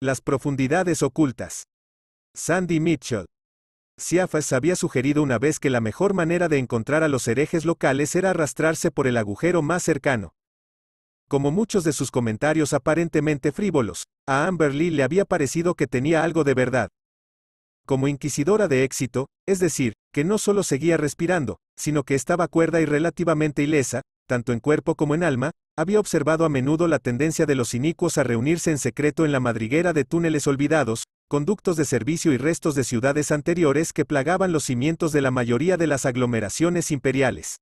Las profundidades ocultas. Sandy Mitchell. Ciafas había sugerido una vez que la mejor manera de encontrar a los herejes locales era arrastrarse por el agujero más cercano. Como muchos de sus comentarios aparentemente frívolos, a Amberly le había parecido que tenía algo de verdad. Como inquisidora de éxito, es decir, que no solo seguía respirando, sino que estaba cuerda y relativamente ilesa, tanto en cuerpo como en alma, había observado a menudo la tendencia de los inicuos a reunirse en secreto en la madriguera de túneles olvidados, conductos de servicio y restos de ciudades anteriores que plagaban los cimientos de la mayoría de las aglomeraciones imperiales.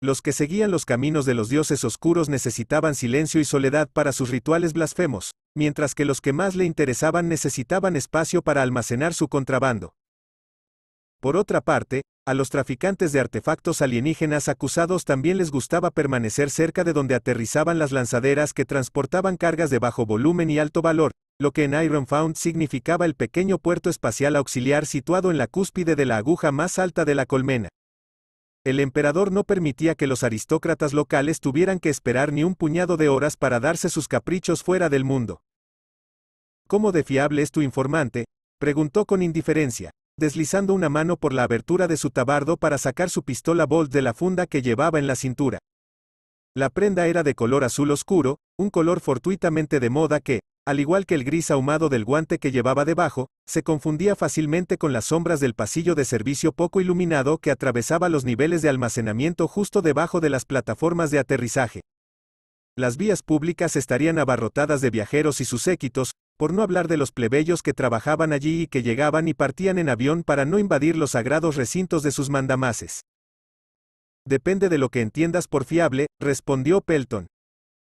Los que seguían los caminos de los dioses oscuros necesitaban silencio y soledad para sus rituales blasfemos, mientras que los que más le interesaban necesitaban espacio para almacenar su contrabando. Por otra parte, a los traficantes de artefactos alienígenas acusados también les gustaba permanecer cerca de donde aterrizaban las lanzaderas que transportaban cargas de bajo volumen y alto valor, lo que en Iron Found significaba el pequeño puerto espacial auxiliar situado en la cúspide de la aguja más alta de la colmena. El emperador no permitía que los aristócratas locales tuvieran que esperar ni un puñado de horas para darse sus caprichos fuera del mundo. ¿Cómo de fiable es tu informante? preguntó con indiferencia, deslizando una mano por la abertura de su tabardo para sacar su pistola Bolt de la funda que llevaba en la cintura. La prenda era de color azul oscuro, un color fortuitamente de moda que, al igual que el gris ahumado del guante que llevaba debajo, se confundía fácilmente con las sombras del pasillo de servicio poco iluminado que atravesaba los niveles de almacenamiento justo debajo de las plataformas de aterrizaje. Las vías públicas estarían abarrotadas de viajeros y sus équitos, por no hablar de los plebeyos que trabajaban allí y que llegaban y partían en avión para no invadir los sagrados recintos de sus mandamases. Depende de lo que entiendas por fiable, respondió Pelton.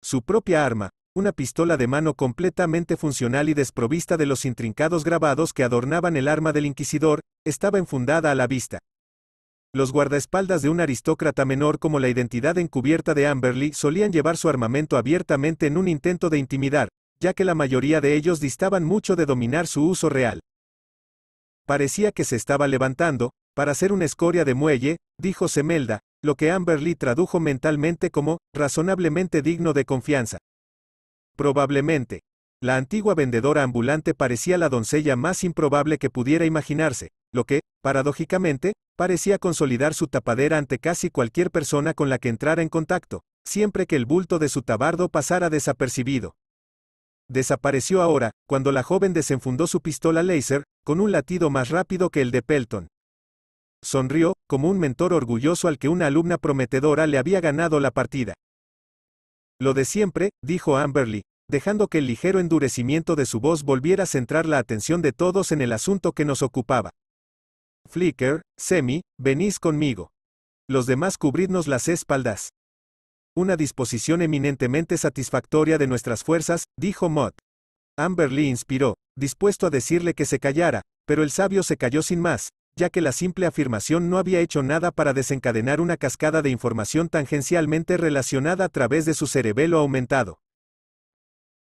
Su propia arma, una pistola de mano completamente funcional y desprovista de los intrincados grabados que adornaban el arma del inquisidor, estaba enfundada a la vista. Los guardaespaldas de un aristócrata menor como la identidad encubierta de Amberley solían llevar su armamento abiertamente en un intento de intimidar, ya que la mayoría de ellos distaban mucho de dominar su uso real. Parecía que se estaba levantando, para hacer una escoria de muelle, dijo Semelda, lo que Amberly tradujo mentalmente como, razonablemente digno de confianza. Probablemente. La antigua vendedora ambulante parecía la doncella más improbable que pudiera imaginarse, lo que, paradójicamente, parecía consolidar su tapadera ante casi cualquier persona con la que entrara en contacto, siempre que el bulto de su tabardo pasara desapercibido. Desapareció ahora, cuando la joven desenfundó su pistola láser, con un latido más rápido que el de Pelton. Sonrió, como un mentor orgulloso al que una alumna prometedora le había ganado la partida. Lo de siempre, dijo Amberly, dejando que el ligero endurecimiento de su voz volviera a centrar la atención de todos en el asunto que nos ocupaba. Flicker, Semi, venís conmigo. Los demás cubridnos las espaldas. Una disposición eminentemente satisfactoria de nuestras fuerzas, dijo Mott. Amber Lee inspiró, dispuesto a decirle que se callara, pero el sabio se calló sin más, ya que la simple afirmación no había hecho nada para desencadenar una cascada de información tangencialmente relacionada a través de su cerebelo aumentado.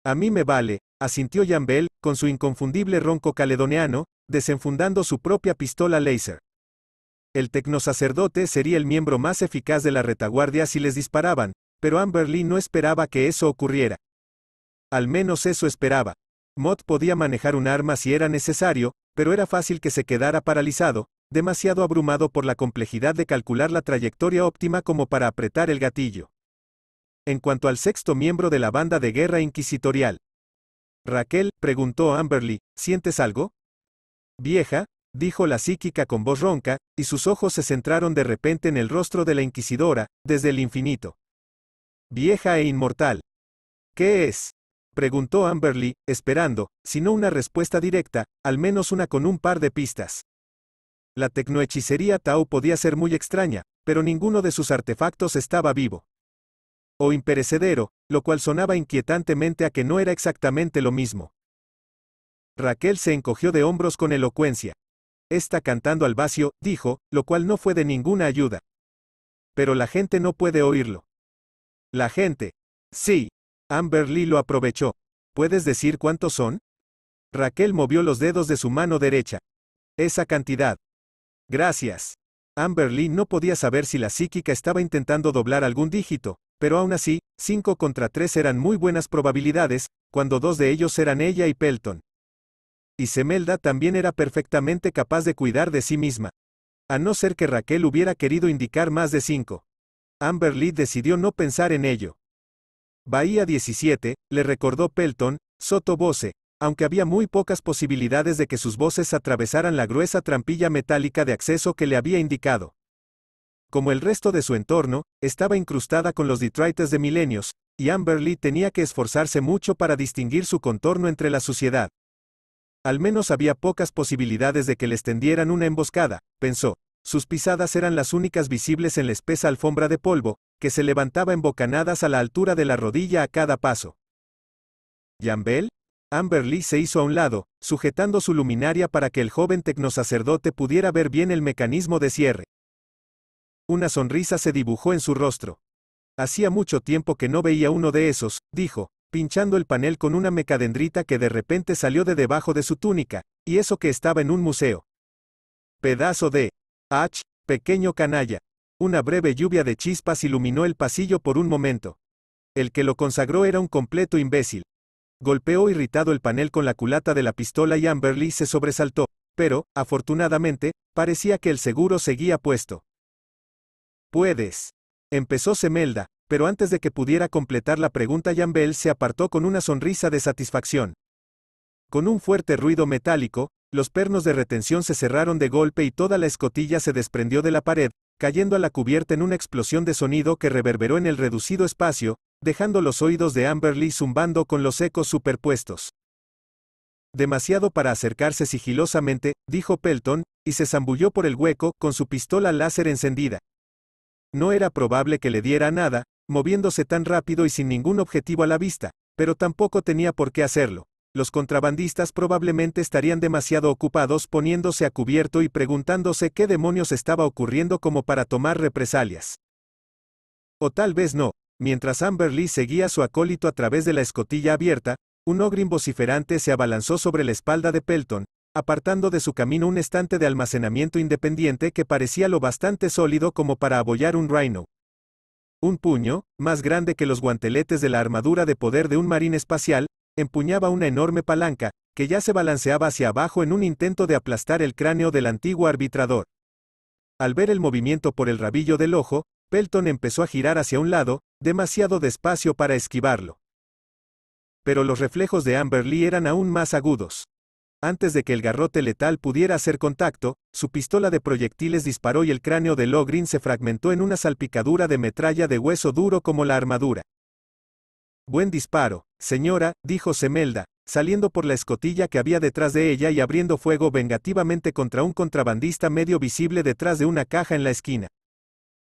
A mí me vale, asintió Jambel, con su inconfundible ronco caledoniano, desenfundando su propia pistola láser. El tecnosacerdote sería el miembro más eficaz de la retaguardia si les disparaban, pero Amberly no esperaba que eso ocurriera. Al menos eso esperaba. Mott podía manejar un arma si era necesario, pero era fácil que se quedara paralizado, demasiado abrumado por la complejidad de calcular la trayectoria óptima como para apretar el gatillo. En cuanto al sexto miembro de la banda de guerra inquisitorial. Raquel, preguntó Amberly, ¿sientes algo? Vieja, dijo la psíquica con voz ronca, y sus ojos se centraron de repente en el rostro de la inquisidora, desde el infinito. Vieja e inmortal. ¿Qué es? Preguntó Amberly, esperando, si no una respuesta directa, al menos una con un par de pistas. La tecnohechicería Tau podía ser muy extraña, pero ninguno de sus artefactos estaba vivo. O imperecedero, lo cual sonaba inquietantemente a que no era exactamente lo mismo. Raquel se encogió de hombros con elocuencia. Está cantando al vacío, dijo, lo cual no fue de ninguna ayuda. Pero la gente no puede oírlo. La gente. Sí. Amber Lee lo aprovechó. ¿Puedes decir cuántos son? Raquel movió los dedos de su mano derecha. Esa cantidad. Gracias. Amber Lee no podía saber si la psíquica estaba intentando doblar algún dígito, pero aún así, 5 contra 3 eran muy buenas probabilidades, cuando dos de ellos eran ella y Pelton. Y Semelda también era perfectamente capaz de cuidar de sí misma. A no ser que Raquel hubiera querido indicar más de 5. Amber Lee decidió no pensar en ello. Bahía 17, le recordó Pelton, soto voce, aunque había muy pocas posibilidades de que sus voces atravesaran la gruesa trampilla metálica de acceso que le había indicado. Como el resto de su entorno, estaba incrustada con los detrites de milenios, y Amberly tenía que esforzarse mucho para distinguir su contorno entre la suciedad. Al menos había pocas posibilidades de que les tendieran una emboscada, pensó, sus pisadas eran las únicas visibles en la espesa alfombra de polvo, que se levantaba en bocanadas a la altura de la rodilla a cada paso. Jambel, Amberly se hizo a un lado, sujetando su luminaria para que el joven tecnosacerdote pudiera ver bien el mecanismo de cierre. Una sonrisa se dibujó en su rostro. Hacía mucho tiempo que no veía uno de esos, dijo, pinchando el panel con una mecadendrita que de repente salió de debajo de su túnica, y eso que estaba en un museo. Pedazo de Ach, pequeño canalla. Una breve lluvia de chispas iluminó el pasillo por un momento. El que lo consagró era un completo imbécil. Golpeó irritado el panel con la culata de la pistola y Amberly se sobresaltó, pero, afortunadamente, parecía que el seguro seguía puesto. Puedes. Empezó Semelda, pero antes de que pudiera completar la pregunta Yambel se apartó con una sonrisa de satisfacción. Con un fuerte ruido metálico, los pernos de retención se cerraron de golpe y toda la escotilla se desprendió de la pared, cayendo a la cubierta en una explosión de sonido que reverberó en el reducido espacio, dejando los oídos de Amberly zumbando con los ecos superpuestos. Demasiado para acercarse sigilosamente, dijo Pelton, y se zambulló por el hueco, con su pistola láser encendida. No era probable que le diera nada, moviéndose tan rápido y sin ningún objetivo a la vista, pero tampoco tenía por qué hacerlo los contrabandistas probablemente estarían demasiado ocupados poniéndose a cubierto y preguntándose qué demonios estaba ocurriendo como para tomar represalias. O tal vez no, mientras Lee seguía a su acólito a través de la escotilla abierta, un ogrin vociferante se abalanzó sobre la espalda de Pelton, apartando de su camino un estante de almacenamiento independiente que parecía lo bastante sólido como para abollar un rhino. Un puño, más grande que los guanteletes de la armadura de poder de un marín espacial, empuñaba una enorme palanca, que ya se balanceaba hacia abajo en un intento de aplastar el cráneo del antiguo arbitrador. Al ver el movimiento por el rabillo del ojo, Pelton empezó a girar hacia un lado, demasiado despacio para esquivarlo. Pero los reflejos de Amberly eran aún más agudos. Antes de que el garrote letal pudiera hacer contacto, su pistola de proyectiles disparó y el cráneo de Logrin se fragmentó en una salpicadura de metralla de hueso duro como la armadura. Buen disparo, señora, dijo Semelda, saliendo por la escotilla que había detrás de ella y abriendo fuego vengativamente contra un contrabandista medio visible detrás de una caja en la esquina.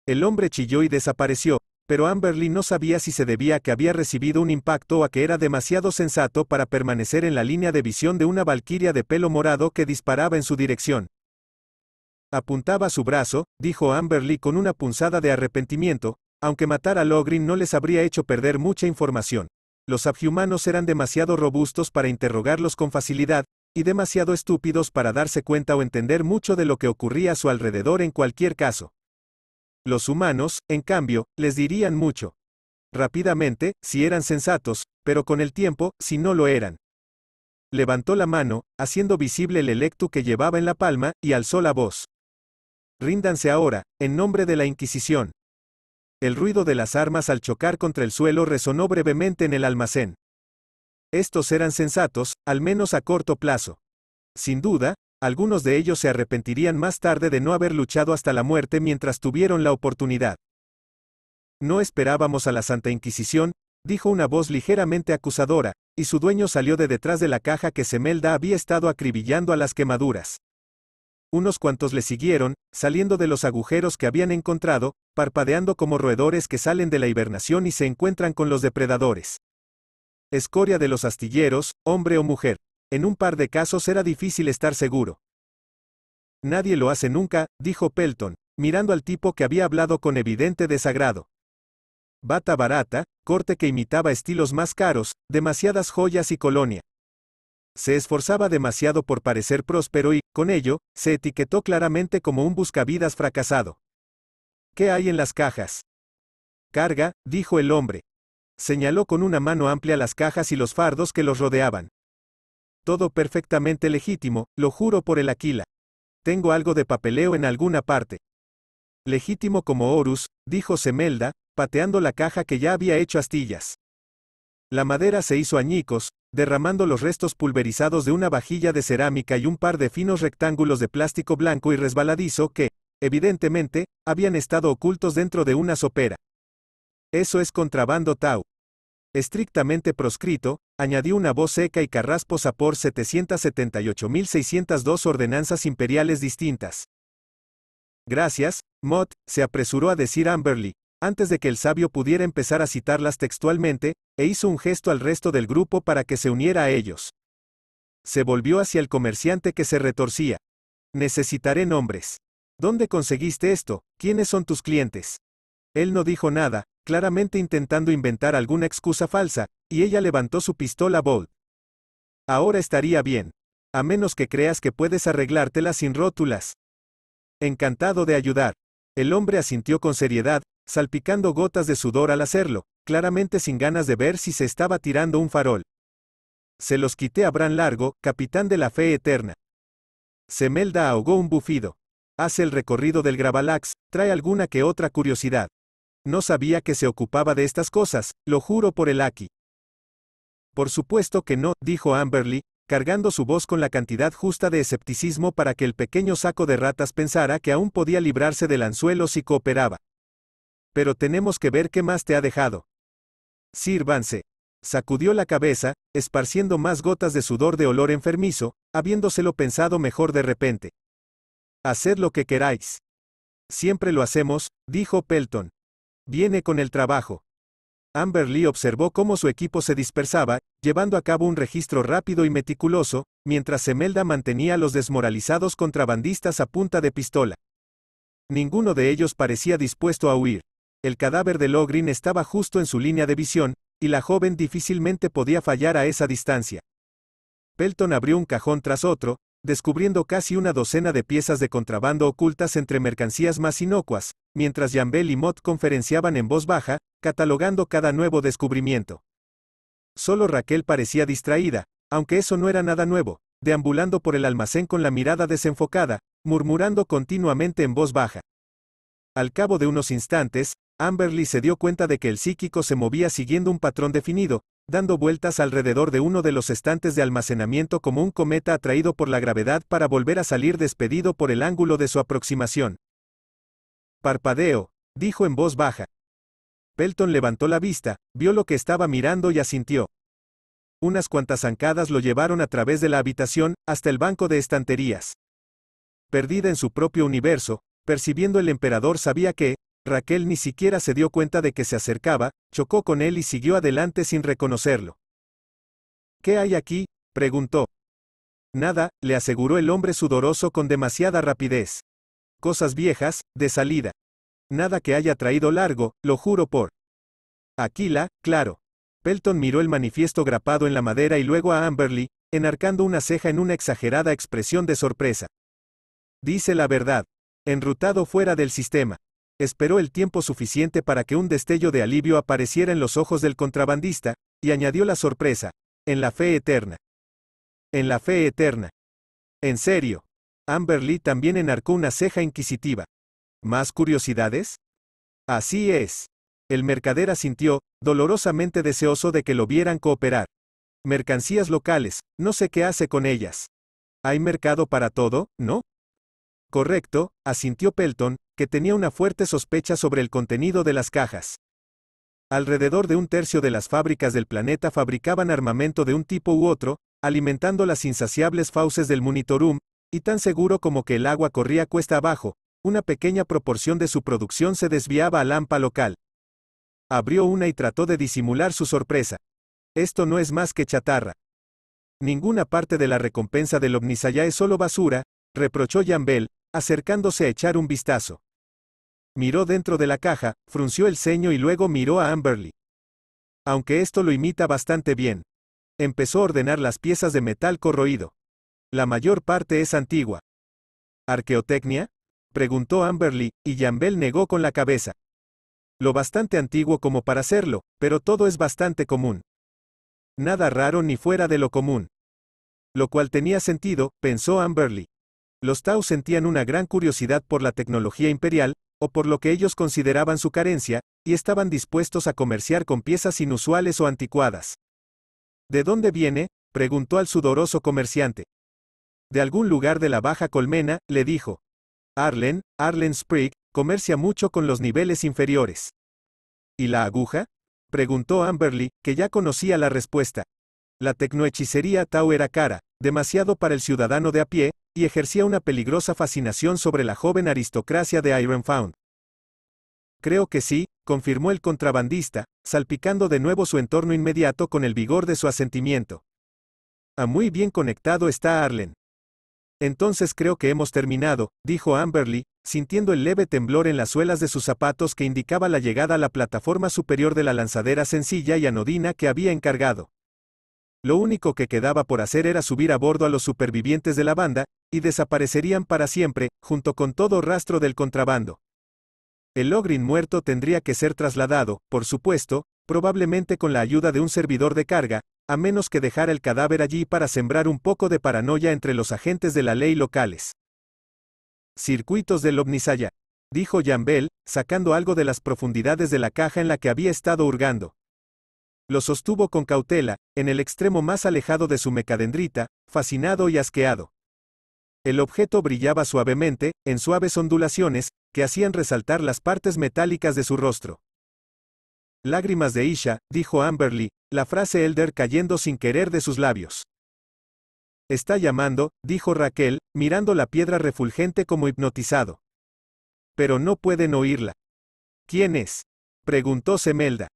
El hombre chilló y desapareció, pero Amberly no sabía si se debía a que había recibido un impacto o a que era demasiado sensato para permanecer en la línea de visión de una valquiria de pelo morado que disparaba en su dirección. Apuntaba su brazo, dijo Amberly con una punzada de arrepentimiento, aunque matar a Logrin no les habría hecho perder mucha información. Los abjumanos eran demasiado robustos para interrogarlos con facilidad, y demasiado estúpidos para darse cuenta o entender mucho de lo que ocurría a su alrededor en cualquier caso. Los humanos, en cambio, les dirían mucho. Rápidamente, si eran sensatos, pero con el tiempo, si no lo eran. Levantó la mano, haciendo visible el electo que llevaba en la palma, y alzó la voz. Ríndanse ahora, en nombre de la Inquisición. El ruido de las armas al chocar contra el suelo resonó brevemente en el almacén. Estos eran sensatos, al menos a corto plazo. Sin duda, algunos de ellos se arrepentirían más tarde de no haber luchado hasta la muerte mientras tuvieron la oportunidad. No esperábamos a la Santa Inquisición, dijo una voz ligeramente acusadora, y su dueño salió de detrás de la caja que Semelda había estado acribillando a las quemaduras. Unos cuantos le siguieron, saliendo de los agujeros que habían encontrado, parpadeando como roedores que salen de la hibernación y se encuentran con los depredadores. Escoria de los astilleros, hombre o mujer. En un par de casos era difícil estar seguro. Nadie lo hace nunca, dijo Pelton, mirando al tipo que había hablado con evidente desagrado. Bata barata, corte que imitaba estilos más caros, demasiadas joyas y colonia se esforzaba demasiado por parecer próspero y, con ello, se etiquetó claramente como un buscavidas fracasado. ¿Qué hay en las cajas? Carga, dijo el hombre. Señaló con una mano amplia las cajas y los fardos que los rodeaban. Todo perfectamente legítimo, lo juro por el Aquila. Tengo algo de papeleo en alguna parte. Legítimo como Horus, dijo Semelda, pateando la caja que ya había hecho astillas. La madera se hizo añicos, derramando los restos pulverizados de una vajilla de cerámica y un par de finos rectángulos de plástico blanco y resbaladizo que, evidentemente, habían estado ocultos dentro de una sopera. Eso es contrabando Tau. Estrictamente proscrito, añadió una voz seca y carrasposa por 778.602 ordenanzas imperiales distintas. Gracias, Mott, se apresuró a decir Amberly, antes de que el sabio pudiera empezar a citarlas textualmente, e hizo un gesto al resto del grupo para que se uniera a ellos. Se volvió hacia el comerciante que se retorcía. Necesitaré nombres. ¿Dónde conseguiste esto? ¿Quiénes son tus clientes? Él no dijo nada, claramente intentando inventar alguna excusa falsa, y ella levantó su pistola bolt Ahora estaría bien. A menos que creas que puedes arreglártela sin rótulas. Encantado de ayudar. El hombre asintió con seriedad, salpicando gotas de sudor al hacerlo, claramente sin ganas de ver si se estaba tirando un farol. Se los quité a Bran Largo, capitán de la fe eterna. Semelda ahogó un bufido. Hace el recorrido del Gravalax, trae alguna que otra curiosidad. No sabía que se ocupaba de estas cosas, lo juro por el Aki. Por supuesto que no, dijo Amberly, cargando su voz con la cantidad justa de escepticismo para que el pequeño saco de ratas pensara que aún podía librarse del anzuelo si cooperaba. Pero tenemos que ver qué más te ha dejado. Sírvanse. Sacudió la cabeza, esparciendo más gotas de sudor de olor enfermizo, habiéndoselo pensado mejor de repente. Haced lo que queráis. Siempre lo hacemos, dijo Pelton. Viene con el trabajo. Lee observó cómo su equipo se dispersaba, llevando a cabo un registro rápido y meticuloso, mientras Semelda mantenía a los desmoralizados contrabandistas a punta de pistola. Ninguno de ellos parecía dispuesto a huir. El cadáver de Logrin estaba justo en su línea de visión, y la joven difícilmente podía fallar a esa distancia. Pelton abrió un cajón tras otro, descubriendo casi una docena de piezas de contrabando ocultas entre mercancías más inocuas, mientras Jambel y Mott conferenciaban en voz baja, catalogando cada nuevo descubrimiento. Solo Raquel parecía distraída, aunque eso no era nada nuevo, deambulando por el almacén con la mirada desenfocada, murmurando continuamente en voz baja, al cabo de unos instantes, Amberly se dio cuenta de que el psíquico se movía siguiendo un patrón definido, dando vueltas alrededor de uno de los estantes de almacenamiento como un cometa atraído por la gravedad para volver a salir despedido por el ángulo de su aproximación. Parpadeo, dijo en voz baja. Pelton levantó la vista, vio lo que estaba mirando y asintió. Unas cuantas zancadas lo llevaron a través de la habitación, hasta el banco de estanterías. Perdida en su propio universo, Percibiendo el emperador sabía que, Raquel ni siquiera se dio cuenta de que se acercaba, chocó con él y siguió adelante sin reconocerlo. ¿Qué hay aquí? preguntó. Nada, le aseguró el hombre sudoroso con demasiada rapidez. Cosas viejas, de salida. Nada que haya traído largo, lo juro por. Aquila, claro. Pelton miró el manifiesto grapado en la madera y luego a Amberly, enarcando una ceja en una exagerada expresión de sorpresa. Dice la verdad enrutado fuera del sistema. Esperó el tiempo suficiente para que un destello de alivio apareciera en los ojos del contrabandista, y añadió la sorpresa, en la fe eterna. En la fe eterna. En serio. Lee también enarcó una ceja inquisitiva. ¿Más curiosidades? Así es. El mercader asintió, dolorosamente deseoso de que lo vieran cooperar. Mercancías locales, no sé qué hace con ellas. ¿Hay mercado para todo, no? Correcto, asintió Pelton, que tenía una fuerte sospecha sobre el contenido de las cajas. Alrededor de un tercio de las fábricas del planeta fabricaban armamento de un tipo u otro, alimentando las insaciables fauces del monitorum, y tan seguro como que el agua corría cuesta abajo, una pequeña proporción de su producción se desviaba a lampa local. Abrió una y trató de disimular su sorpresa. Esto no es más que chatarra. Ninguna parte de la recompensa del Omnisaya es solo basura, reprochó Jambel, acercándose a echar un vistazo. Miró dentro de la caja, frunció el ceño y luego miró a Amberly. Aunque esto lo imita bastante bien. Empezó a ordenar las piezas de metal corroído. La mayor parte es antigua. ¿Arqueotecnia? preguntó Amberly, y Jambel negó con la cabeza. Lo bastante antiguo como para hacerlo, pero todo es bastante común. Nada raro ni fuera de lo común. Lo cual tenía sentido, pensó Amberly. Los Tau sentían una gran curiosidad por la tecnología imperial, o por lo que ellos consideraban su carencia, y estaban dispuestos a comerciar con piezas inusuales o anticuadas. ¿De dónde viene? preguntó al sudoroso comerciante. De algún lugar de la Baja Colmena, le dijo. Arlen, Arlen Sprigg, comercia mucho con los niveles inferiores. ¿Y la aguja? preguntó Amberly, que ya conocía la respuesta. La tecnohechicería Tau era cara, demasiado para el ciudadano de a pie, y ejercía una peligrosa fascinación sobre la joven aristocracia de Ironfound. Creo que sí, confirmó el contrabandista, salpicando de nuevo su entorno inmediato con el vigor de su asentimiento. «A ah, muy bien conectado está Arlen. Entonces creo que hemos terminado, dijo Amberly, sintiendo el leve temblor en las suelas de sus zapatos que indicaba la llegada a la plataforma superior de la lanzadera sencilla y anodina que había encargado. Lo único que quedaba por hacer era subir a bordo a los supervivientes de la banda, y desaparecerían para siempre, junto con todo rastro del contrabando. El Logrin muerto tendría que ser trasladado, por supuesto, probablemente con la ayuda de un servidor de carga, a menos que dejara el cadáver allí para sembrar un poco de paranoia entre los agentes de la ley locales. Circuitos del Omnisaya, dijo Jambel, sacando algo de las profundidades de la caja en la que había estado hurgando. Lo sostuvo con cautela, en el extremo más alejado de su mecadendrita, fascinado y asqueado. El objeto brillaba suavemente, en suaves ondulaciones, que hacían resaltar las partes metálicas de su rostro. Lágrimas de Isha, dijo Amberly, la frase Elder cayendo sin querer de sus labios. Está llamando, dijo Raquel, mirando la piedra refulgente como hipnotizado. Pero no pueden oírla. ¿Quién es? preguntó Semelda.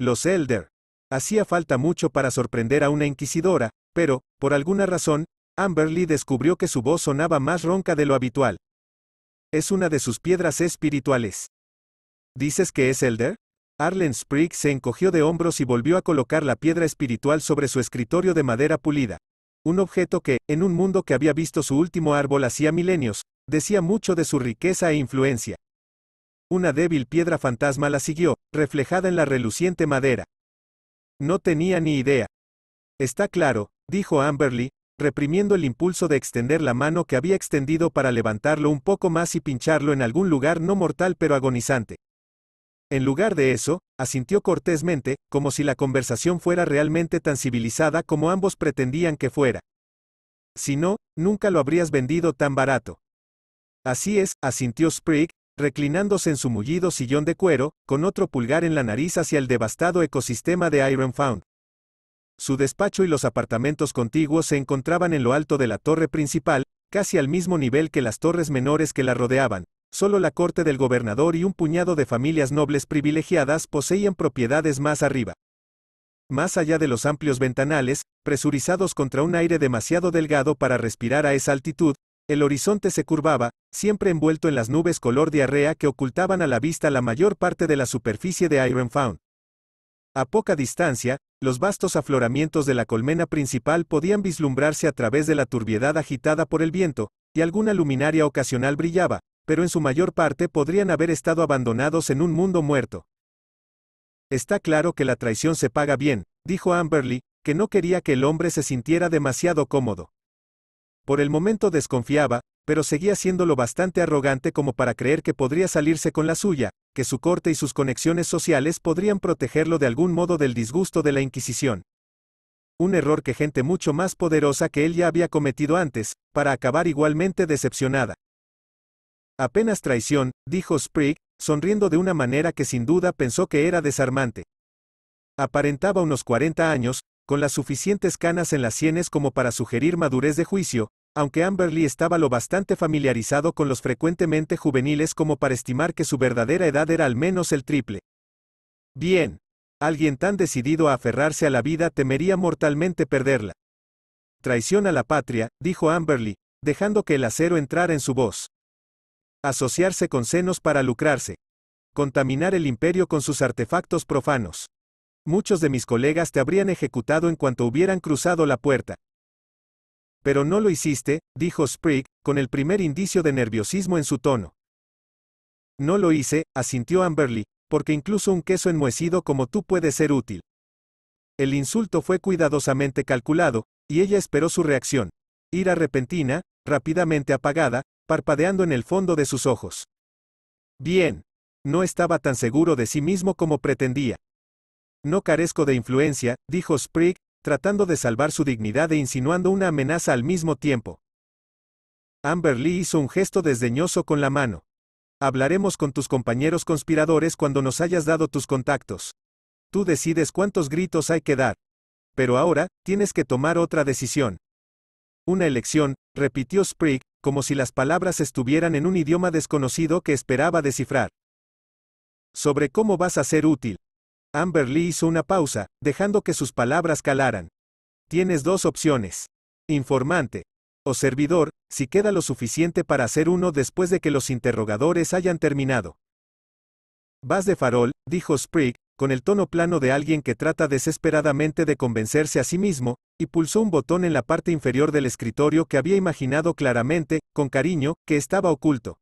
Los Elder. Hacía falta mucho para sorprender a una inquisidora, pero, por alguna razón, Amberly descubrió que su voz sonaba más ronca de lo habitual. Es una de sus piedras espirituales. ¿Dices que es Elder? Arlen Sprigg se encogió de hombros y volvió a colocar la piedra espiritual sobre su escritorio de madera pulida. Un objeto que, en un mundo que había visto su último árbol hacía milenios, decía mucho de su riqueza e influencia. Una débil piedra fantasma la siguió, reflejada en la reluciente madera. No tenía ni idea. Está claro, dijo Amberly, reprimiendo el impulso de extender la mano que había extendido para levantarlo un poco más y pincharlo en algún lugar no mortal pero agonizante. En lugar de eso, asintió cortésmente, como si la conversación fuera realmente tan civilizada como ambos pretendían que fuera. Si no, nunca lo habrías vendido tan barato. Así es, asintió Sprigg, reclinándose en su mullido sillón de cuero, con otro pulgar en la nariz hacia el devastado ecosistema de Iron Found. Su despacho y los apartamentos contiguos se encontraban en lo alto de la torre principal, casi al mismo nivel que las torres menores que la rodeaban. Solo la corte del gobernador y un puñado de familias nobles privilegiadas poseían propiedades más arriba. Más allá de los amplios ventanales, presurizados contra un aire demasiado delgado para respirar a esa altitud, el horizonte se curvaba, siempre envuelto en las nubes color diarrea que ocultaban a la vista la mayor parte de la superficie de Iron Found. A poca distancia, los vastos afloramientos de la colmena principal podían vislumbrarse a través de la turbiedad agitada por el viento, y alguna luminaria ocasional brillaba, pero en su mayor parte podrían haber estado abandonados en un mundo muerto. Está claro que la traición se paga bien, dijo Amberly, que no quería que el hombre se sintiera demasiado cómodo. Por el momento desconfiaba, pero seguía siendo lo bastante arrogante como para creer que podría salirse con la suya, que su corte y sus conexiones sociales podrían protegerlo de algún modo del disgusto de la Inquisición. Un error que gente mucho más poderosa que él ya había cometido antes, para acabar igualmente decepcionada. Apenas traición, dijo Sprigg, sonriendo de una manera que sin duda pensó que era desarmante. Aparentaba unos 40 años, con las suficientes canas en las sienes como para sugerir madurez de juicio, aunque Amberly estaba lo bastante familiarizado con los frecuentemente juveniles como para estimar que su verdadera edad era al menos el triple. Bien. Alguien tan decidido a aferrarse a la vida temería mortalmente perderla. Traición a la patria, dijo Amberly, dejando que el acero entrara en su voz. Asociarse con senos para lucrarse. Contaminar el imperio con sus artefactos profanos. Muchos de mis colegas te habrían ejecutado en cuanto hubieran cruzado la puerta. Pero no lo hiciste, dijo Sprigg, con el primer indicio de nerviosismo en su tono. No lo hice, asintió Amberly, porque incluso un queso enmohecido como tú puede ser útil. El insulto fue cuidadosamente calculado, y ella esperó su reacción. Ira repentina, rápidamente apagada, parpadeando en el fondo de sus ojos. Bien. No estaba tan seguro de sí mismo como pretendía. No carezco de influencia, dijo Sprigg, tratando de salvar su dignidad e insinuando una amenaza al mismo tiempo. Amber Lee hizo un gesto desdeñoso con la mano. Hablaremos con tus compañeros conspiradores cuando nos hayas dado tus contactos. Tú decides cuántos gritos hay que dar. Pero ahora, tienes que tomar otra decisión. Una elección, repitió Sprigg, como si las palabras estuvieran en un idioma desconocido que esperaba descifrar. Sobre cómo vas a ser útil. Amberly hizo una pausa, dejando que sus palabras calaran. Tienes dos opciones. Informante. O servidor, si queda lo suficiente para hacer uno después de que los interrogadores hayan terminado. Vas de farol, dijo Sprigg, con el tono plano de alguien que trata desesperadamente de convencerse a sí mismo, y pulsó un botón en la parte inferior del escritorio que había imaginado claramente, con cariño, que estaba oculto.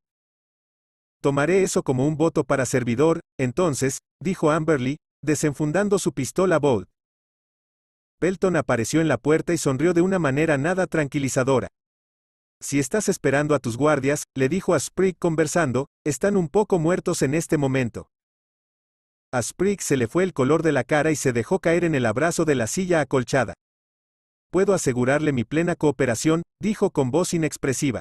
Tomaré eso como un voto para servidor, entonces, dijo Amberly, desenfundando su pistola Bolt. Pelton apareció en la puerta y sonrió de una manera nada tranquilizadora. Si estás esperando a tus guardias, le dijo a Sprigg conversando, están un poco muertos en este momento. A Sprigg se le fue el color de la cara y se dejó caer en el abrazo de la silla acolchada. Puedo asegurarle mi plena cooperación, dijo con voz inexpresiva.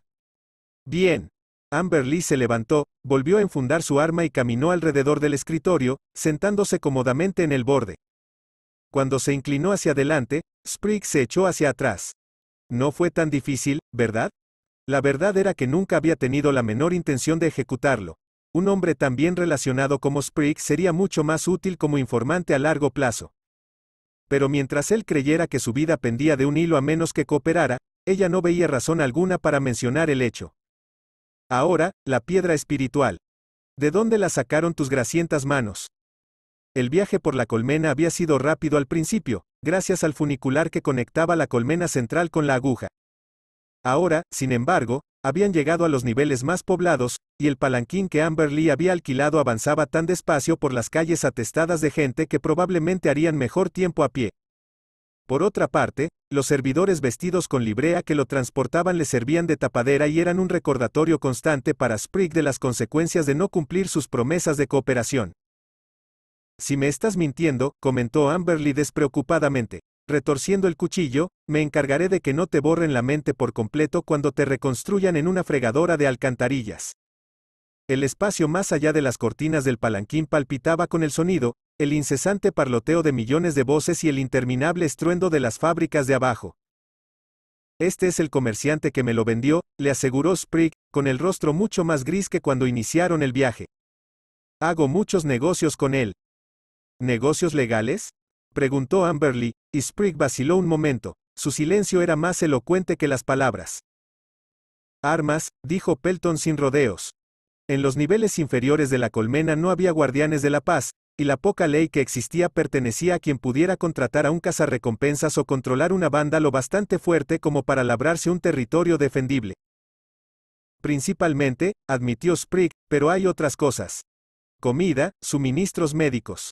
Bien. Amber se levantó, volvió a enfundar su arma y caminó alrededor del escritorio, sentándose cómodamente en el borde. Cuando se inclinó hacia adelante, Sprigg se echó hacia atrás. No fue tan difícil, ¿verdad? La verdad era que nunca había tenido la menor intención de ejecutarlo. Un hombre tan bien relacionado como Sprigg sería mucho más útil como informante a largo plazo. Pero mientras él creyera que su vida pendía de un hilo a menos que cooperara, ella no veía razón alguna para mencionar el hecho. Ahora, la piedra espiritual. ¿De dónde la sacaron tus grasientas manos? El viaje por la colmena había sido rápido al principio, gracias al funicular que conectaba la colmena central con la aguja. Ahora, sin embargo, habían llegado a los niveles más poblados, y el palanquín que Lee había alquilado avanzaba tan despacio por las calles atestadas de gente que probablemente harían mejor tiempo a pie. Por otra parte, los servidores vestidos con librea que lo transportaban le servían de tapadera y eran un recordatorio constante para Sprig de las consecuencias de no cumplir sus promesas de cooperación. Si me estás mintiendo, comentó Amberly despreocupadamente, retorciendo el cuchillo, me encargaré de que no te borren la mente por completo cuando te reconstruyan en una fregadora de alcantarillas. El espacio más allá de las cortinas del palanquín palpitaba con el sonido, el incesante parloteo de millones de voces y el interminable estruendo de las fábricas de abajo. Este es el comerciante que me lo vendió, le aseguró Sprigg, con el rostro mucho más gris que cuando iniciaron el viaje. Hago muchos negocios con él. ¿Negocios legales? preguntó Amberly, y Sprigg vaciló un momento, su silencio era más elocuente que las palabras. Armas, dijo Pelton sin rodeos. En los niveles inferiores de la colmena no había guardianes de la paz, y la poca ley que existía pertenecía a quien pudiera contratar a un cazarrecompensas o controlar una banda lo bastante fuerte como para labrarse un territorio defendible. Principalmente, admitió Sprigg, pero hay otras cosas. Comida, suministros médicos.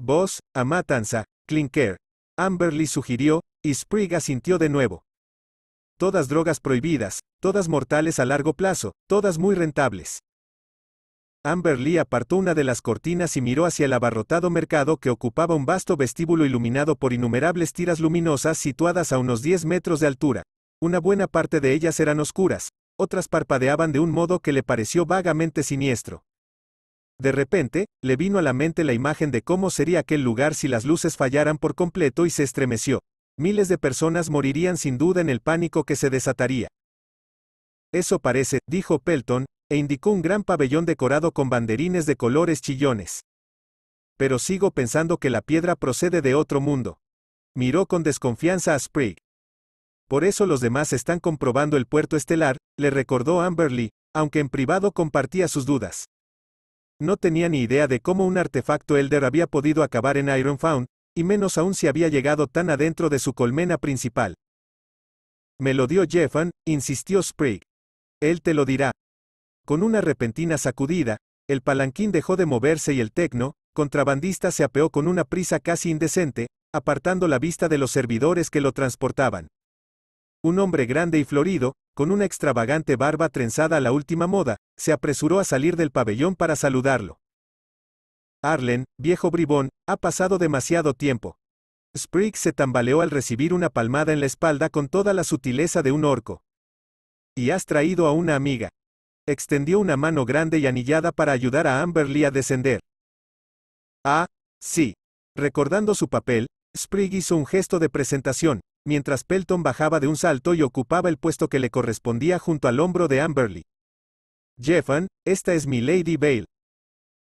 Boss, amatanza, Matanza, Clinker. Amberley sugirió, y Sprigg asintió de nuevo. Todas drogas prohibidas, todas mortales a largo plazo, todas muy rentables. Amber Lee apartó una de las cortinas y miró hacia el abarrotado mercado que ocupaba un vasto vestíbulo iluminado por innumerables tiras luminosas situadas a unos 10 metros de altura. Una buena parte de ellas eran oscuras, otras parpadeaban de un modo que le pareció vagamente siniestro. De repente, le vino a la mente la imagen de cómo sería aquel lugar si las luces fallaran por completo y se estremeció. Miles de personas morirían sin duda en el pánico que se desataría. Eso parece, dijo Pelton, e indicó un gran pabellón decorado con banderines de colores chillones. Pero sigo pensando que la piedra procede de otro mundo. Miró con desconfianza a Sprigg. Por eso los demás están comprobando el puerto estelar, le recordó Amberly, aunque en privado compartía sus dudas. No tenía ni idea de cómo un artefacto Elder había podido acabar en Iron y menos aún si había llegado tan adentro de su colmena principal. Me lo dio Jeffan, insistió Sprigg. Él te lo dirá. Con una repentina sacudida, el palanquín dejó de moverse y el tecno, contrabandista se apeó con una prisa casi indecente, apartando la vista de los servidores que lo transportaban. Un hombre grande y florido, con una extravagante barba trenzada a la última moda, se apresuró a salir del pabellón para saludarlo. Arlen, viejo bribón, ha pasado demasiado tiempo. Spriggs se tambaleó al recibir una palmada en la espalda con toda la sutileza de un orco. Y has traído a una amiga extendió una mano grande y anillada para ayudar a Amberly a descender. Ah, sí. Recordando su papel, Sprigg hizo un gesto de presentación, mientras Pelton bajaba de un salto y ocupaba el puesto que le correspondía junto al hombro de Amberly. Jeffan, esta es mi Lady Vale.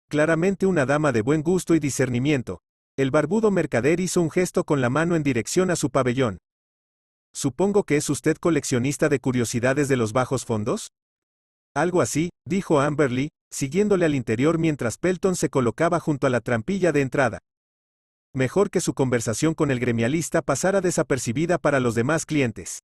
Claramente una dama de buen gusto y discernimiento. El barbudo mercader hizo un gesto con la mano en dirección a su pabellón. Supongo que es usted coleccionista de curiosidades de los bajos fondos? Algo así, dijo Amberly, siguiéndole al interior mientras Pelton se colocaba junto a la trampilla de entrada. Mejor que su conversación con el gremialista pasara desapercibida para los demás clientes.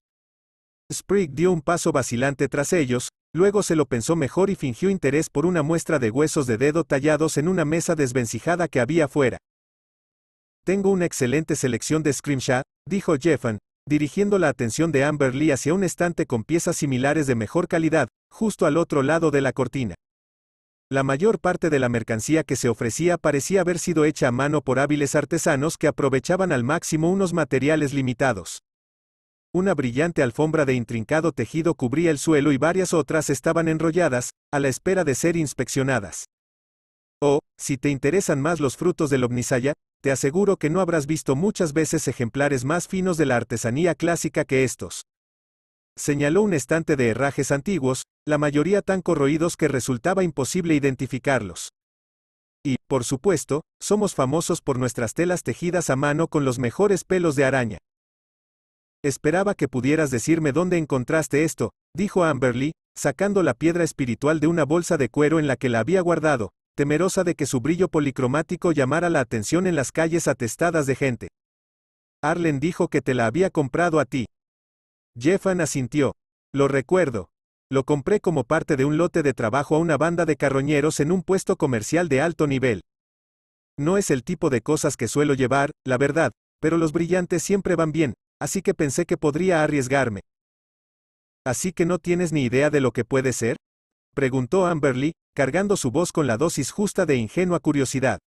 Sprigg dio un paso vacilante tras ellos, luego se lo pensó mejor y fingió interés por una muestra de huesos de dedo tallados en una mesa desvencijada que había afuera. Tengo una excelente selección de Scrimshaw, dijo Jeffan, dirigiendo la atención de Amber Lee hacia un estante con piezas similares de mejor calidad, justo al otro lado de la cortina. La mayor parte de la mercancía que se ofrecía parecía haber sido hecha a mano por hábiles artesanos que aprovechaban al máximo unos materiales limitados. Una brillante alfombra de intrincado tejido cubría el suelo y varias otras estaban enrolladas, a la espera de ser inspeccionadas. O, oh, si te interesan más los frutos del omnisaya, te aseguro que no habrás visto muchas veces ejemplares más finos de la artesanía clásica que estos. Señaló un estante de herrajes antiguos, la mayoría tan corroídos que resultaba imposible identificarlos. Y, por supuesto, somos famosos por nuestras telas tejidas a mano con los mejores pelos de araña. Esperaba que pudieras decirme dónde encontraste esto, dijo Amberly, sacando la piedra espiritual de una bolsa de cuero en la que la había guardado, temerosa de que su brillo policromático llamara la atención en las calles atestadas de gente. Arlen dijo que te la había comprado a ti. Jeffan asintió. Lo recuerdo. Lo compré como parte de un lote de trabajo a una banda de carroñeros en un puesto comercial de alto nivel. No es el tipo de cosas que suelo llevar, la verdad, pero los brillantes siempre van bien, así que pensé que podría arriesgarme. Así que no tienes ni idea de lo que puede ser preguntó Amberly, cargando su voz con la dosis justa de ingenua curiosidad.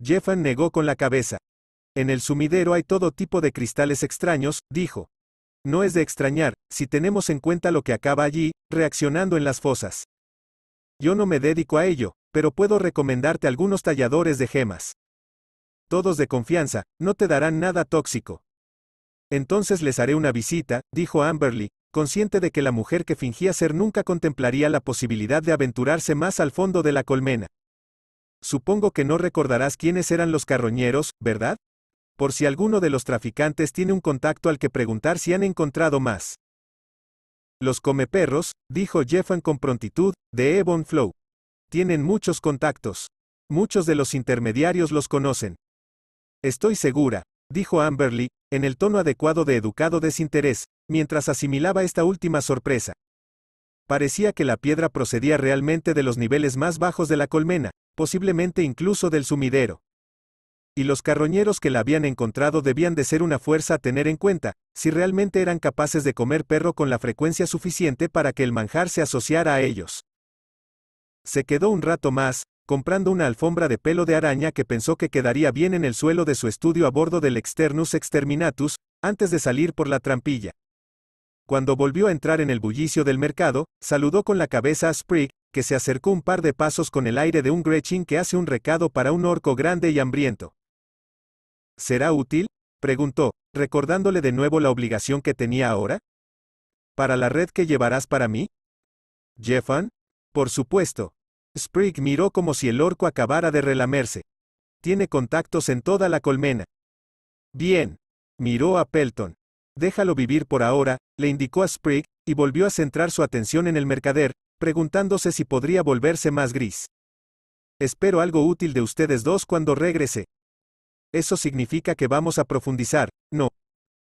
Jeffan negó con la cabeza. En el sumidero hay todo tipo de cristales extraños, dijo. No es de extrañar, si tenemos en cuenta lo que acaba allí, reaccionando en las fosas. Yo no me dedico a ello, pero puedo recomendarte algunos talladores de gemas. Todos de confianza, no te darán nada tóxico. Entonces les haré una visita, dijo Amberly, consciente de que la mujer que fingía ser nunca contemplaría la posibilidad de aventurarse más al fondo de la colmena. Supongo que no recordarás quiénes eran los carroñeros, ¿verdad? Por si alguno de los traficantes tiene un contacto al que preguntar si han encontrado más. Los comeperros, dijo Jeffan con prontitud, de Ebon Flow. Tienen muchos contactos. Muchos de los intermediarios los conocen. Estoy segura, dijo Amberly, en el tono adecuado de educado desinterés, mientras asimilaba esta última sorpresa. Parecía que la piedra procedía realmente de los niveles más bajos de la colmena, posiblemente incluso del sumidero. Y los carroñeros que la habían encontrado debían de ser una fuerza a tener en cuenta, si realmente eran capaces de comer perro con la frecuencia suficiente para que el manjar se asociara a ellos. Se quedó un rato más, comprando una alfombra de pelo de araña que pensó que quedaría bien en el suelo de su estudio a bordo del Externus Exterminatus, antes de salir por la trampilla. Cuando volvió a entrar en el bullicio del mercado, saludó con la cabeza a Sprig, que se acercó un par de pasos con el aire de un Gretchen que hace un recado para un orco grande y hambriento. ¿Será útil? preguntó, recordándole de nuevo la obligación que tenía ahora. ¿Para la red que llevarás para mí? Jeffan? Por supuesto, Sprig miró como si el orco acabara de relamerse. Tiene contactos en toda la colmena. Bien. Miró a Pelton. Déjalo vivir por ahora, le indicó a Sprig, y volvió a centrar su atención en el mercader, preguntándose si podría volverse más gris. Espero algo útil de ustedes dos cuando regrese. Eso significa que vamos a profundizar, ¿no?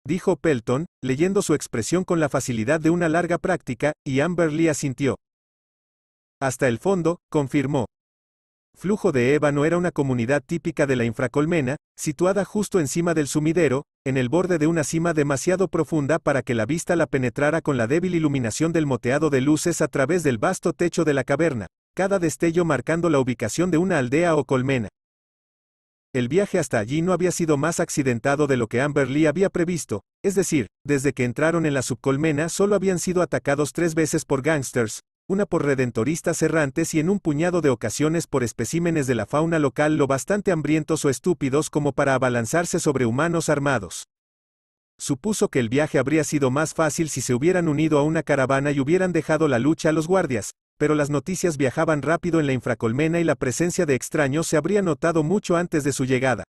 Dijo Pelton, leyendo su expresión con la facilidad de una larga práctica, y Amberly asintió. Hasta el fondo, confirmó. Flujo de Ébano era una comunidad típica de la infracolmena, situada justo encima del sumidero, en el borde de una cima demasiado profunda para que la vista la penetrara con la débil iluminación del moteado de luces a través del vasto techo de la caverna, cada destello marcando la ubicación de una aldea o colmena. El viaje hasta allí no había sido más accidentado de lo que Lee había previsto, es decir, desde que entraron en la subcolmena solo habían sido atacados tres veces por gangsters una por redentoristas errantes y en un puñado de ocasiones por especímenes de la fauna local lo bastante hambrientos o estúpidos como para abalanzarse sobre humanos armados. Supuso que el viaje habría sido más fácil si se hubieran unido a una caravana y hubieran dejado la lucha a los guardias, pero las noticias viajaban rápido en la infracolmena y la presencia de extraños se habría notado mucho antes de su llegada.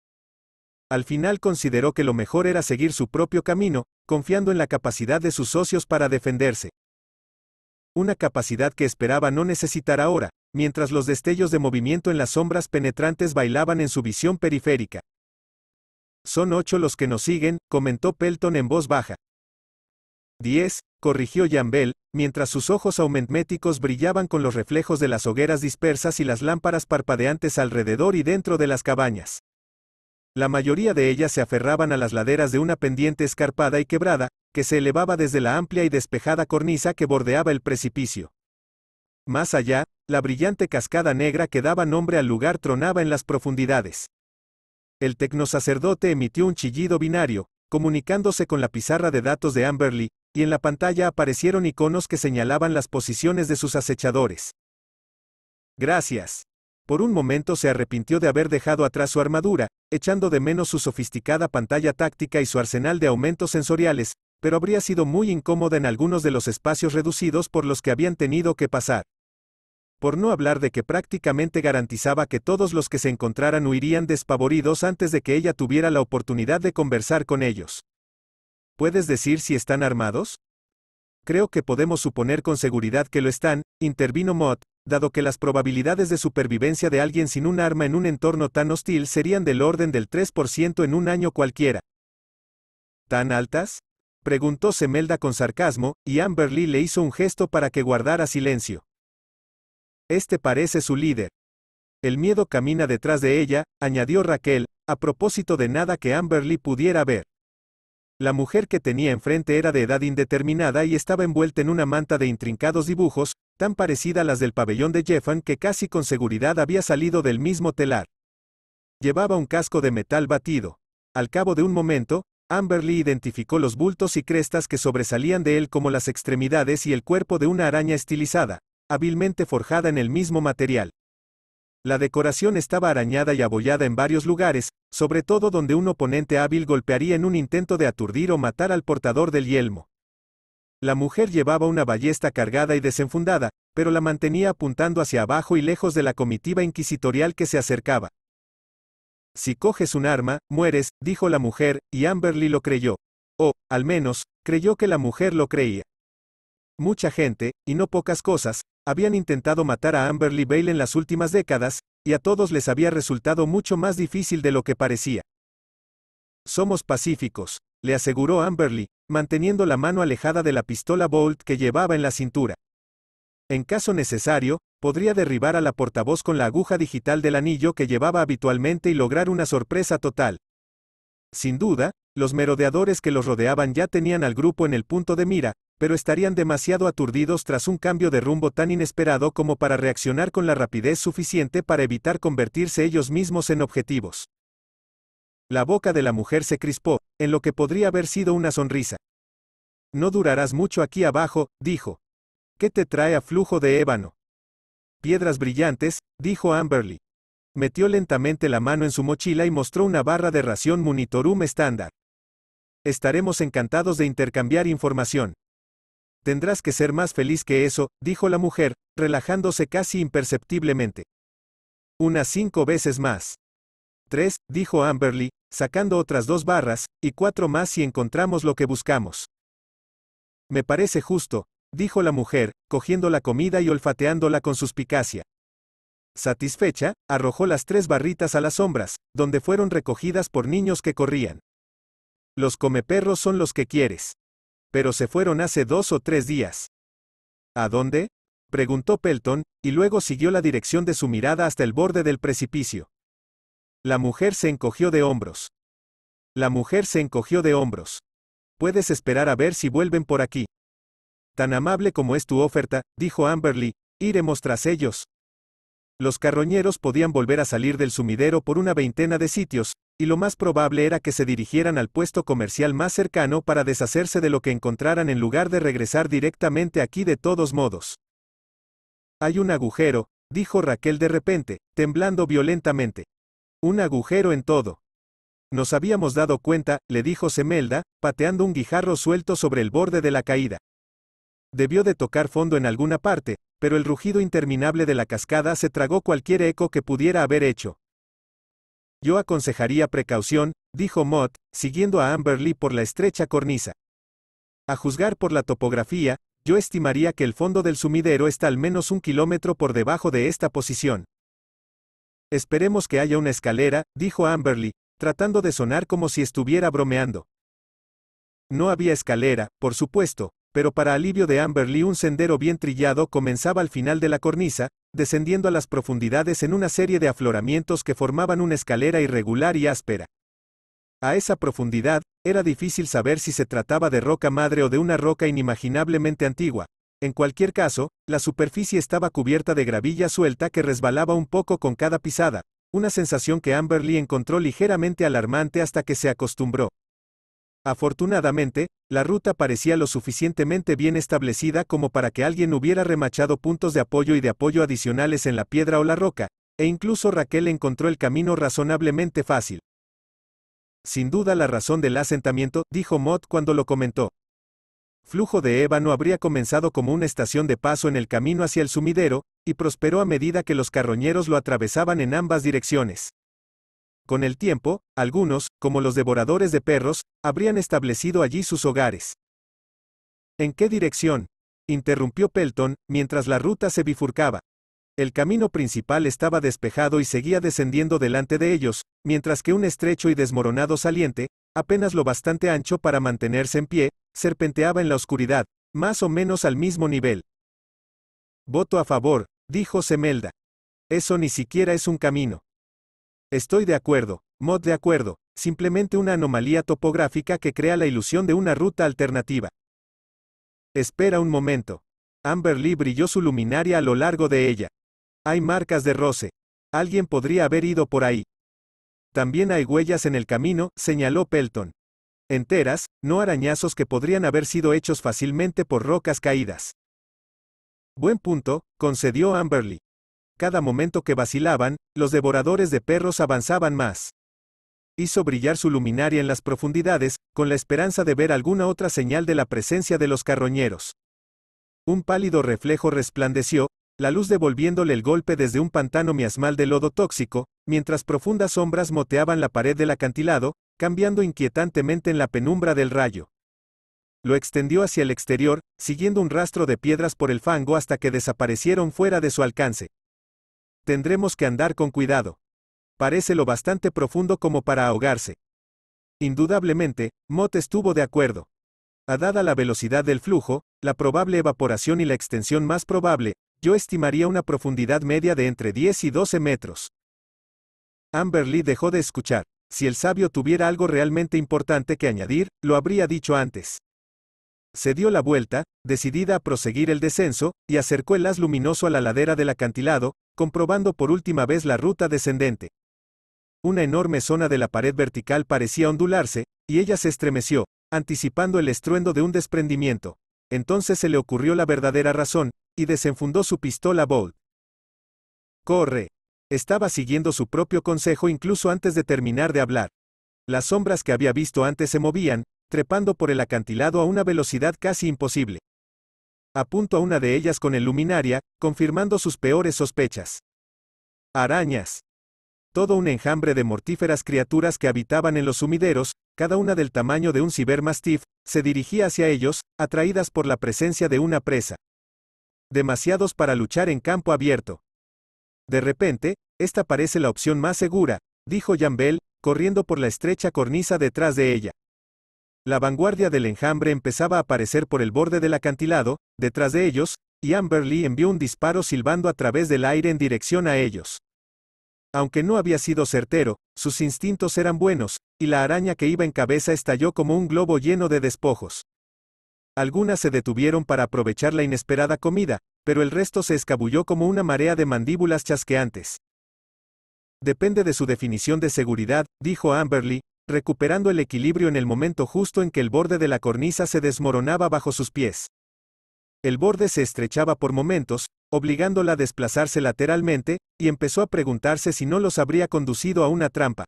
Al final consideró que lo mejor era seguir su propio camino, confiando en la capacidad de sus socios para defenderse una capacidad que esperaba no necesitar ahora, mientras los destellos de movimiento en las sombras penetrantes bailaban en su visión periférica. Son ocho los que nos siguen, comentó Pelton en voz baja. Diez, corrigió Jambel, mientras sus ojos aumentméticos brillaban con los reflejos de las hogueras dispersas y las lámparas parpadeantes alrededor y dentro de las cabañas. La mayoría de ellas se aferraban a las laderas de una pendiente escarpada y quebrada, que se elevaba desde la amplia y despejada cornisa que bordeaba el precipicio. Más allá, la brillante cascada negra que daba nombre al lugar tronaba en las profundidades. El tecnosacerdote emitió un chillido binario, comunicándose con la pizarra de datos de Amberly, y en la pantalla aparecieron iconos que señalaban las posiciones de sus acechadores. Gracias. Por un momento se arrepintió de haber dejado atrás su armadura, echando de menos su sofisticada pantalla táctica y su arsenal de aumentos sensoriales, pero habría sido muy incómoda en algunos de los espacios reducidos por los que habían tenido que pasar. Por no hablar de que prácticamente garantizaba que todos los que se encontraran huirían despavoridos antes de que ella tuviera la oportunidad de conversar con ellos. ¿Puedes decir si están armados? Creo que podemos suponer con seguridad que lo están, intervino Mott, dado que las probabilidades de supervivencia de alguien sin un arma en un entorno tan hostil serían del orden del 3% en un año cualquiera. ¿Tan altas? preguntó Semelda con sarcasmo, y Amberly le hizo un gesto para que guardara silencio. Este parece su líder. El miedo camina detrás de ella, añadió Raquel, a propósito de nada que Amberly pudiera ver. La mujer que tenía enfrente era de edad indeterminada y estaba envuelta en una manta de intrincados dibujos, tan parecida a las del pabellón de Jeffan que casi con seguridad había salido del mismo telar. Llevaba un casco de metal batido. Al cabo de un momento, Amberley identificó los bultos y crestas que sobresalían de él como las extremidades y el cuerpo de una araña estilizada, hábilmente forjada en el mismo material. La decoración estaba arañada y abollada en varios lugares, sobre todo donde un oponente hábil golpearía en un intento de aturdir o matar al portador del yelmo. La mujer llevaba una ballesta cargada y desenfundada, pero la mantenía apuntando hacia abajo y lejos de la comitiva inquisitorial que se acercaba. Si coges un arma, mueres, dijo la mujer, y Amberly lo creyó. O, al menos, creyó que la mujer lo creía. Mucha gente, y no pocas cosas, habían intentado matar a Amberly Bale en las últimas décadas, y a todos les había resultado mucho más difícil de lo que parecía. Somos pacíficos, le aseguró Amberly, manteniendo la mano alejada de la pistola Bolt que llevaba en la cintura. En caso necesario, podría derribar a la portavoz con la aguja digital del anillo que llevaba habitualmente y lograr una sorpresa total. Sin duda, los merodeadores que los rodeaban ya tenían al grupo en el punto de mira, pero estarían demasiado aturdidos tras un cambio de rumbo tan inesperado como para reaccionar con la rapidez suficiente para evitar convertirse ellos mismos en objetivos. La boca de la mujer se crispó, en lo que podría haber sido una sonrisa. No durarás mucho aquí abajo, dijo. ¿Qué te trae a flujo de ébano? piedras brillantes, dijo Amberly. Metió lentamente la mano en su mochila y mostró una barra de ración Monitorum estándar. Estaremos encantados de intercambiar información. Tendrás que ser más feliz que eso, dijo la mujer, relajándose casi imperceptiblemente. Unas cinco veces más. Tres, dijo Amberly, sacando otras dos barras, y cuatro más si encontramos lo que buscamos. Me parece justo, dijo la mujer, cogiendo la comida y olfateándola con suspicacia. Satisfecha, arrojó las tres barritas a las sombras, donde fueron recogidas por niños que corrían. Los comeperros son los que quieres. Pero se fueron hace dos o tres días. ¿A dónde? preguntó Pelton, y luego siguió la dirección de su mirada hasta el borde del precipicio. La mujer se encogió de hombros. La mujer se encogió de hombros. Puedes esperar a ver si vuelven por aquí. Tan amable como es tu oferta, dijo Amberly, iremos tras ellos. Los carroñeros podían volver a salir del sumidero por una veintena de sitios, y lo más probable era que se dirigieran al puesto comercial más cercano para deshacerse de lo que encontraran en lugar de regresar directamente aquí de todos modos. Hay un agujero, dijo Raquel de repente, temblando violentamente. Un agujero en todo. Nos habíamos dado cuenta, le dijo Semelda, pateando un guijarro suelto sobre el borde de la caída debió de tocar fondo en alguna parte, pero el rugido interminable de la cascada se tragó cualquier eco que pudiera haber hecho. Yo aconsejaría precaución, dijo Mott, siguiendo a Amberly por la estrecha cornisa. A juzgar por la topografía, yo estimaría que el fondo del sumidero está al menos un kilómetro por debajo de esta posición. Esperemos que haya una escalera, dijo Amberly, tratando de sonar como si estuviera bromeando. No había escalera, por supuesto, pero para alivio de Amberley un sendero bien trillado comenzaba al final de la cornisa, descendiendo a las profundidades en una serie de afloramientos que formaban una escalera irregular y áspera. A esa profundidad, era difícil saber si se trataba de roca madre o de una roca inimaginablemente antigua. En cualquier caso, la superficie estaba cubierta de gravilla suelta que resbalaba un poco con cada pisada, una sensación que Amberley encontró ligeramente alarmante hasta que se acostumbró. Afortunadamente, la ruta parecía lo suficientemente bien establecida como para que alguien hubiera remachado puntos de apoyo y de apoyo adicionales en la piedra o la roca, e incluso Raquel encontró el camino razonablemente fácil. Sin duda la razón del asentamiento, dijo Mott cuando lo comentó. Flujo de ébano habría comenzado como una estación de paso en el camino hacia el sumidero, y prosperó a medida que los carroñeros lo atravesaban en ambas direcciones. Con el tiempo, algunos, como los devoradores de perros, habrían establecido allí sus hogares. ¿En qué dirección? interrumpió Pelton, mientras la ruta se bifurcaba. El camino principal estaba despejado y seguía descendiendo delante de ellos, mientras que un estrecho y desmoronado saliente, apenas lo bastante ancho para mantenerse en pie, serpenteaba en la oscuridad, más o menos al mismo nivel. Voto a favor, dijo Semelda. Eso ni siquiera es un camino. Estoy de acuerdo, mod de acuerdo, simplemente una anomalía topográfica que crea la ilusión de una ruta alternativa. Espera un momento. Amberly brilló su luminaria a lo largo de ella. Hay marcas de roce. Alguien podría haber ido por ahí. También hay huellas en el camino, señaló Pelton. Enteras, no arañazos que podrían haber sido hechos fácilmente por rocas caídas. Buen punto, concedió Amberly. Cada momento que vacilaban, los devoradores de perros avanzaban más. Hizo brillar su luminaria en las profundidades, con la esperanza de ver alguna otra señal de la presencia de los carroñeros. Un pálido reflejo resplandeció, la luz devolviéndole el golpe desde un pantano miasmal de lodo tóxico, mientras profundas sombras moteaban la pared del acantilado, cambiando inquietantemente en la penumbra del rayo. Lo extendió hacia el exterior, siguiendo un rastro de piedras por el fango hasta que desaparecieron fuera de su alcance. Tendremos que andar con cuidado. Parece lo bastante profundo como para ahogarse. Indudablemente, Mott estuvo de acuerdo. A dada la velocidad del flujo, la probable evaporación y la extensión más probable, yo estimaría una profundidad media de entre 10 y 12 metros. Amberly dejó de escuchar. Si el sabio tuviera algo realmente importante que añadir, lo habría dicho antes. Se dio la vuelta, decidida a proseguir el descenso, y acercó el haz luminoso a la ladera del acantilado, comprobando por última vez la ruta descendente. Una enorme zona de la pared vertical parecía ondularse, y ella se estremeció, anticipando el estruendo de un desprendimiento. Entonces se le ocurrió la verdadera razón, y desenfundó su pistola Bolt. Corre. Estaba siguiendo su propio consejo incluso antes de terminar de hablar. Las sombras que había visto antes se movían, trepando por el acantilado a una velocidad casi imposible. Apunto a una de ellas con el luminaria, confirmando sus peores sospechas. Arañas. Todo un enjambre de mortíferas criaturas que habitaban en los sumideros, cada una del tamaño de un cibermastiff, se dirigía hacia ellos, atraídas por la presencia de una presa. Demasiados para luchar en campo abierto. De repente, esta parece la opción más segura, dijo Jambel, corriendo por la estrecha cornisa detrás de ella. La vanguardia del enjambre empezaba a aparecer por el borde del acantilado, detrás de ellos, y Amberley envió un disparo silbando a través del aire en dirección a ellos. Aunque no había sido certero, sus instintos eran buenos, y la araña que iba en cabeza estalló como un globo lleno de despojos. Algunas se detuvieron para aprovechar la inesperada comida, pero el resto se escabulló como una marea de mandíbulas chasqueantes. Depende de su definición de seguridad, dijo Amberley, recuperando el equilibrio en el momento justo en que el borde de la cornisa se desmoronaba bajo sus pies. El borde se estrechaba por momentos, obligándola a desplazarse lateralmente, y empezó a preguntarse si no los habría conducido a una trampa.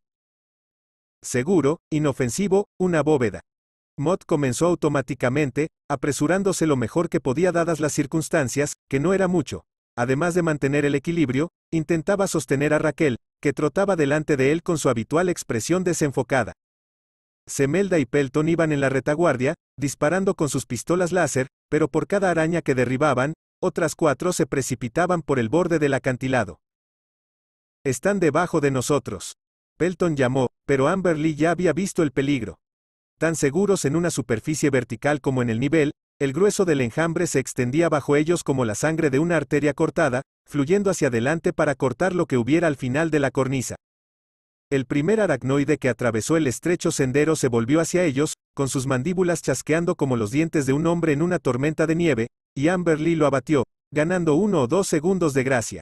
Seguro, inofensivo, una bóveda. Mott comenzó automáticamente, apresurándose lo mejor que podía dadas las circunstancias, que no era mucho. Además de mantener el equilibrio, intentaba sostener a Raquel, que trotaba delante de él con su habitual expresión desenfocada. Semelda y Pelton iban en la retaguardia, disparando con sus pistolas láser, pero por cada araña que derribaban, otras cuatro se precipitaban por el borde del acantilado. Están debajo de nosotros. Pelton llamó, pero Amberly ya había visto el peligro. Tan seguros en una superficie vertical como en el nivel, el grueso del enjambre se extendía bajo ellos como la sangre de una arteria cortada, fluyendo hacia adelante para cortar lo que hubiera al final de la cornisa. El primer aracnoide que atravesó el estrecho sendero se volvió hacia ellos, con sus mandíbulas chasqueando como los dientes de un hombre en una tormenta de nieve, y Amberly lo abatió, ganando uno o dos segundos de gracia.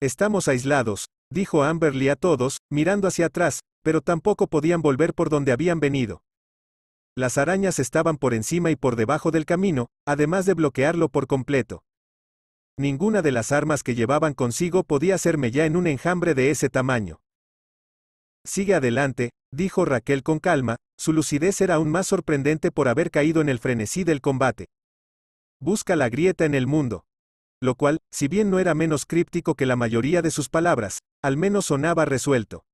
Estamos aislados, dijo Amberly a todos, mirando hacia atrás, pero tampoco podían volver por donde habían venido. Las arañas estaban por encima y por debajo del camino, además de bloquearlo por completo. Ninguna de las armas que llevaban consigo podía hacerme ya en un enjambre de ese tamaño. Sigue adelante, dijo Raquel con calma, su lucidez era aún más sorprendente por haber caído en el frenesí del combate. Busca la grieta en el mundo. Lo cual, si bien no era menos críptico que la mayoría de sus palabras, al menos sonaba resuelto.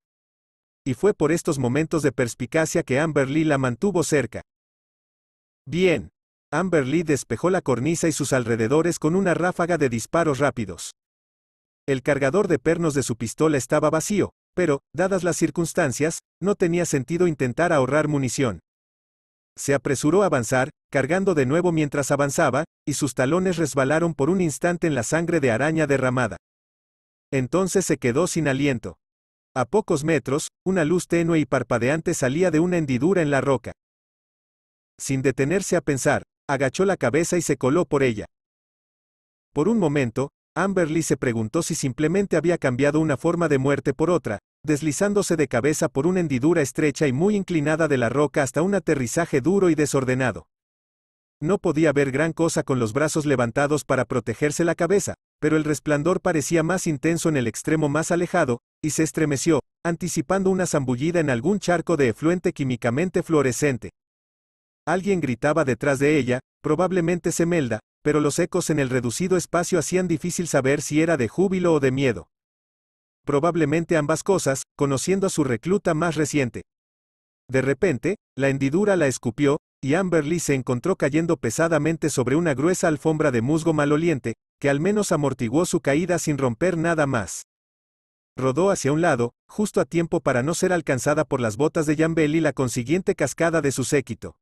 Y fue por estos momentos de perspicacia que Amberly la mantuvo cerca. Bien. Amber Lee despejó la cornisa y sus alrededores con una ráfaga de disparos rápidos. El cargador de pernos de su pistola estaba vacío, pero, dadas las circunstancias, no tenía sentido intentar ahorrar munición. Se apresuró a avanzar, cargando de nuevo mientras avanzaba, y sus talones resbalaron por un instante en la sangre de araña derramada. Entonces se quedó sin aliento. A pocos metros, una luz tenue y parpadeante salía de una hendidura en la roca. Sin detenerse a pensar, agachó la cabeza y se coló por ella. Por un momento, Amberly se preguntó si simplemente había cambiado una forma de muerte por otra, deslizándose de cabeza por una hendidura estrecha y muy inclinada de la roca hasta un aterrizaje duro y desordenado. No podía ver gran cosa con los brazos levantados para protegerse la cabeza, pero el resplandor parecía más intenso en el extremo más alejado, y se estremeció, anticipando una zambullida en algún charco de efluente químicamente fluorescente, Alguien gritaba detrás de ella, probablemente Semelda, pero los ecos en el reducido espacio hacían difícil saber si era de júbilo o de miedo. Probablemente ambas cosas, conociendo a su recluta más reciente. De repente, la hendidura la escupió, y Amberly se encontró cayendo pesadamente sobre una gruesa alfombra de musgo maloliente, que al menos amortiguó su caída sin romper nada más. Rodó hacia un lado, justo a tiempo para no ser alcanzada por las botas de Jambel y la consiguiente cascada de su séquito.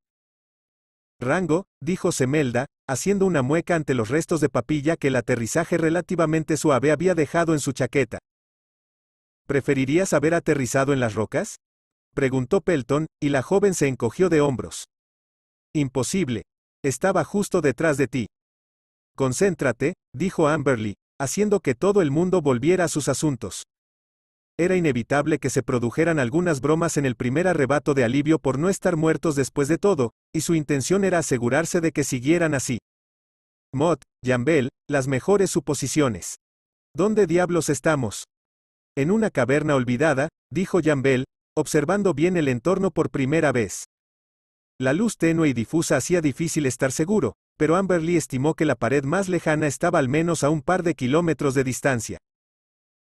Rango, dijo Semelda, haciendo una mueca ante los restos de papilla que el aterrizaje relativamente suave había dejado en su chaqueta. ¿Preferirías haber aterrizado en las rocas? preguntó Pelton, y la joven se encogió de hombros. Imposible. Estaba justo detrás de ti. Concéntrate, dijo Amberly, haciendo que todo el mundo volviera a sus asuntos era inevitable que se produjeran algunas bromas en el primer arrebato de alivio por no estar muertos después de todo, y su intención era asegurarse de que siguieran así. Mott, Jambel, las mejores suposiciones. ¿Dónde diablos estamos? En una caverna olvidada, dijo Jambel, observando bien el entorno por primera vez. La luz tenue y difusa hacía difícil estar seguro, pero Amberly estimó que la pared más lejana estaba al menos a un par de kilómetros de distancia,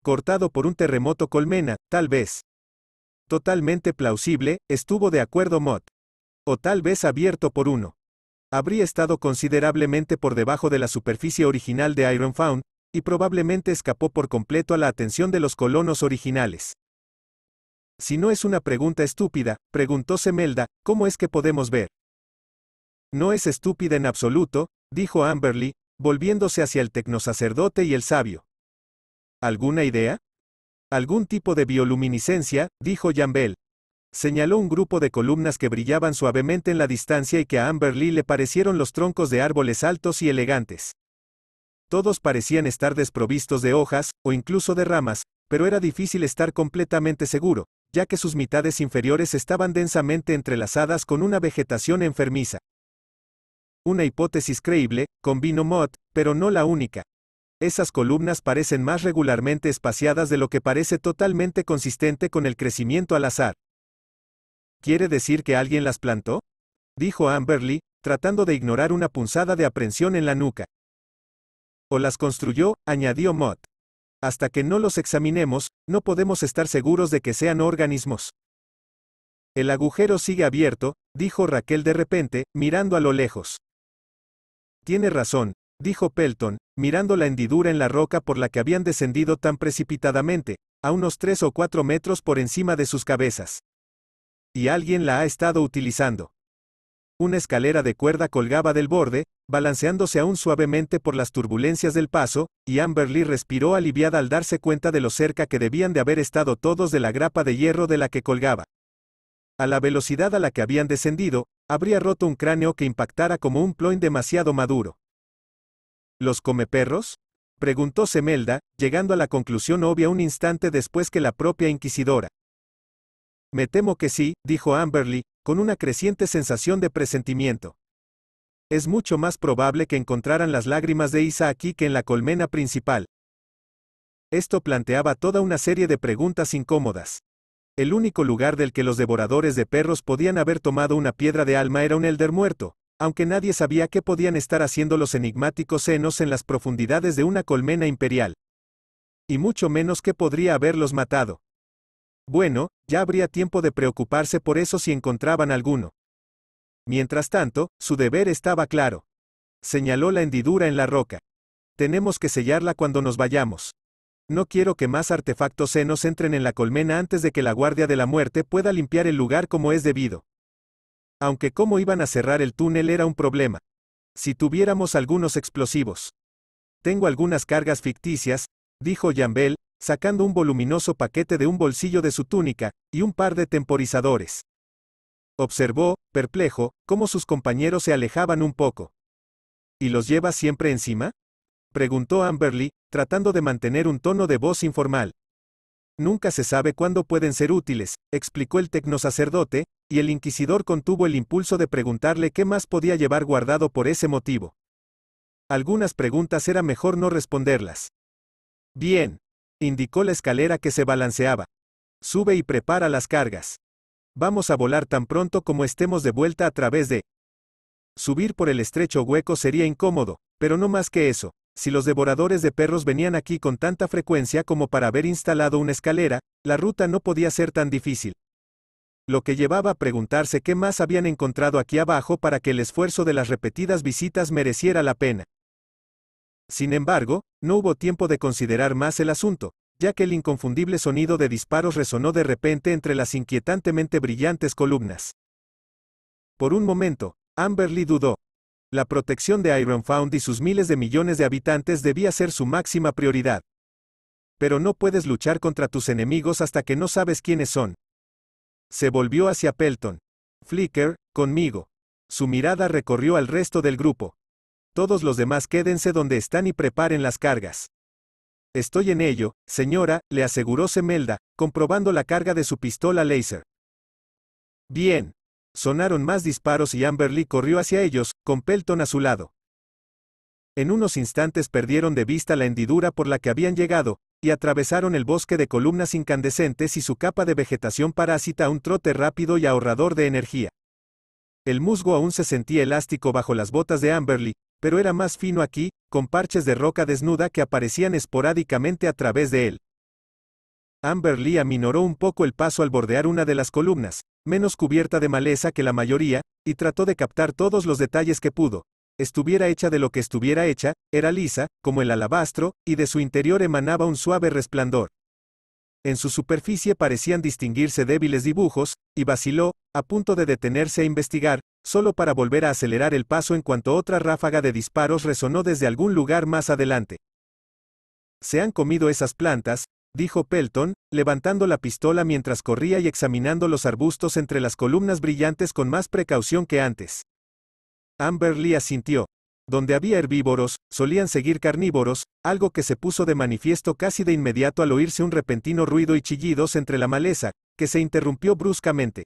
cortado por un terremoto colmena, tal vez. Totalmente plausible, estuvo de acuerdo Mott. O tal vez abierto por uno. Habría estado considerablemente por debajo de la superficie original de Iron Found, y probablemente escapó por completo a la atención de los colonos originales. Si no es una pregunta estúpida, preguntó Semelda, ¿cómo es que podemos ver? No es estúpida en absoluto, dijo Amberly, volviéndose hacia el tecnosacerdote y el sabio. ¿Alguna idea? Algún tipo de bioluminiscencia, dijo Jambel. Señaló un grupo de columnas que brillaban suavemente en la distancia y que a Amberly le parecieron los troncos de árboles altos y elegantes. Todos parecían estar desprovistos de hojas, o incluso de ramas, pero era difícil estar completamente seguro, ya que sus mitades inferiores estaban densamente entrelazadas con una vegetación enfermiza. Una hipótesis creíble, convino Mott, pero no la única esas columnas parecen más regularmente espaciadas de lo que parece totalmente consistente con el crecimiento al azar. ¿Quiere decir que alguien las plantó? Dijo Amberly, tratando de ignorar una punzada de aprensión en la nuca. O las construyó, añadió Mott. Hasta que no los examinemos, no podemos estar seguros de que sean organismos. El agujero sigue abierto, dijo Raquel de repente, mirando a lo lejos. Tiene razón, dijo Pelton, mirando la hendidura en la roca por la que habían descendido tan precipitadamente, a unos tres o cuatro metros por encima de sus cabezas. Y alguien la ha estado utilizando. Una escalera de cuerda colgaba del borde, balanceándose aún suavemente por las turbulencias del paso, y Amberly respiró aliviada al darse cuenta de lo cerca que debían de haber estado todos de la grapa de hierro de la que colgaba. A la velocidad a la que habían descendido, habría roto un cráneo que impactara como un ploin demasiado maduro. ¿Los perros? preguntó Semelda, llegando a la conclusión obvia un instante después que la propia inquisidora. Me temo que sí, dijo Amberly, con una creciente sensación de presentimiento. Es mucho más probable que encontraran las lágrimas de Isa aquí que en la colmena principal. Esto planteaba toda una serie de preguntas incómodas. El único lugar del que los devoradores de perros podían haber tomado una piedra de alma era un elder muerto, aunque nadie sabía qué podían estar haciendo los enigmáticos senos en las profundidades de una colmena imperial. Y mucho menos qué podría haberlos matado. Bueno, ya habría tiempo de preocuparse por eso si encontraban alguno. Mientras tanto, su deber estaba claro. Señaló la hendidura en la roca. Tenemos que sellarla cuando nos vayamos. No quiero que más artefactos senos entren en la colmena antes de que la Guardia de la Muerte pueda limpiar el lugar como es debido aunque cómo iban a cerrar el túnel era un problema. Si tuviéramos algunos explosivos. Tengo algunas cargas ficticias, dijo Jambel, sacando un voluminoso paquete de un bolsillo de su túnica, y un par de temporizadores. Observó, perplejo, cómo sus compañeros se alejaban un poco. ¿Y los lleva siempre encima? preguntó Amberly, tratando de mantener un tono de voz informal. Nunca se sabe cuándo pueden ser útiles, explicó el tecnosacerdote, y el inquisidor contuvo el impulso de preguntarle qué más podía llevar guardado por ese motivo. Algunas preguntas era mejor no responderlas. Bien, indicó la escalera que se balanceaba. Sube y prepara las cargas. Vamos a volar tan pronto como estemos de vuelta a través de... Subir por el estrecho hueco sería incómodo, pero no más que eso, si los devoradores de perros venían aquí con tanta frecuencia como para haber instalado una escalera, la ruta no podía ser tan difícil. Lo que llevaba a preguntarse qué más habían encontrado aquí abajo para que el esfuerzo de las repetidas visitas mereciera la pena. Sin embargo, no hubo tiempo de considerar más el asunto, ya que el inconfundible sonido de disparos resonó de repente entre las inquietantemente brillantes columnas. Por un momento, Amberly dudó, la protección de Ironfound y sus miles de millones de habitantes debía ser su máxima prioridad. Pero no puedes luchar contra tus enemigos hasta que no sabes quiénes son. Se volvió hacia Pelton. Flicker, conmigo. Su mirada recorrió al resto del grupo. Todos los demás quédense donde están y preparen las cargas. Estoy en ello, señora, le aseguró Semelda, comprobando la carga de su pistola láser. Bien, Sonaron más disparos y Amberly corrió hacia ellos, con Pelton a su lado. En unos instantes perdieron de vista la hendidura por la que habían llegado, y atravesaron el bosque de columnas incandescentes y su capa de vegetación parásita a un trote rápido y ahorrador de energía. El musgo aún se sentía elástico bajo las botas de Amberly, pero era más fino aquí, con parches de roca desnuda que aparecían esporádicamente a través de él. Amberly aminoró un poco el paso al bordear una de las columnas, menos cubierta de maleza que la mayoría, y trató de captar todos los detalles que pudo. Estuviera hecha de lo que estuviera hecha, era lisa, como el alabastro, y de su interior emanaba un suave resplandor. En su superficie parecían distinguirse débiles dibujos, y vaciló, a punto de detenerse a investigar, solo para volver a acelerar el paso en cuanto otra ráfaga de disparos resonó desde algún lugar más adelante. Se han comido esas plantas, dijo Pelton, levantando la pistola mientras corría y examinando los arbustos entre las columnas brillantes con más precaución que antes. Amberly asintió. Donde había herbívoros, solían seguir carnívoros, algo que se puso de manifiesto casi de inmediato al oírse un repentino ruido y chillidos entre la maleza, que se interrumpió bruscamente.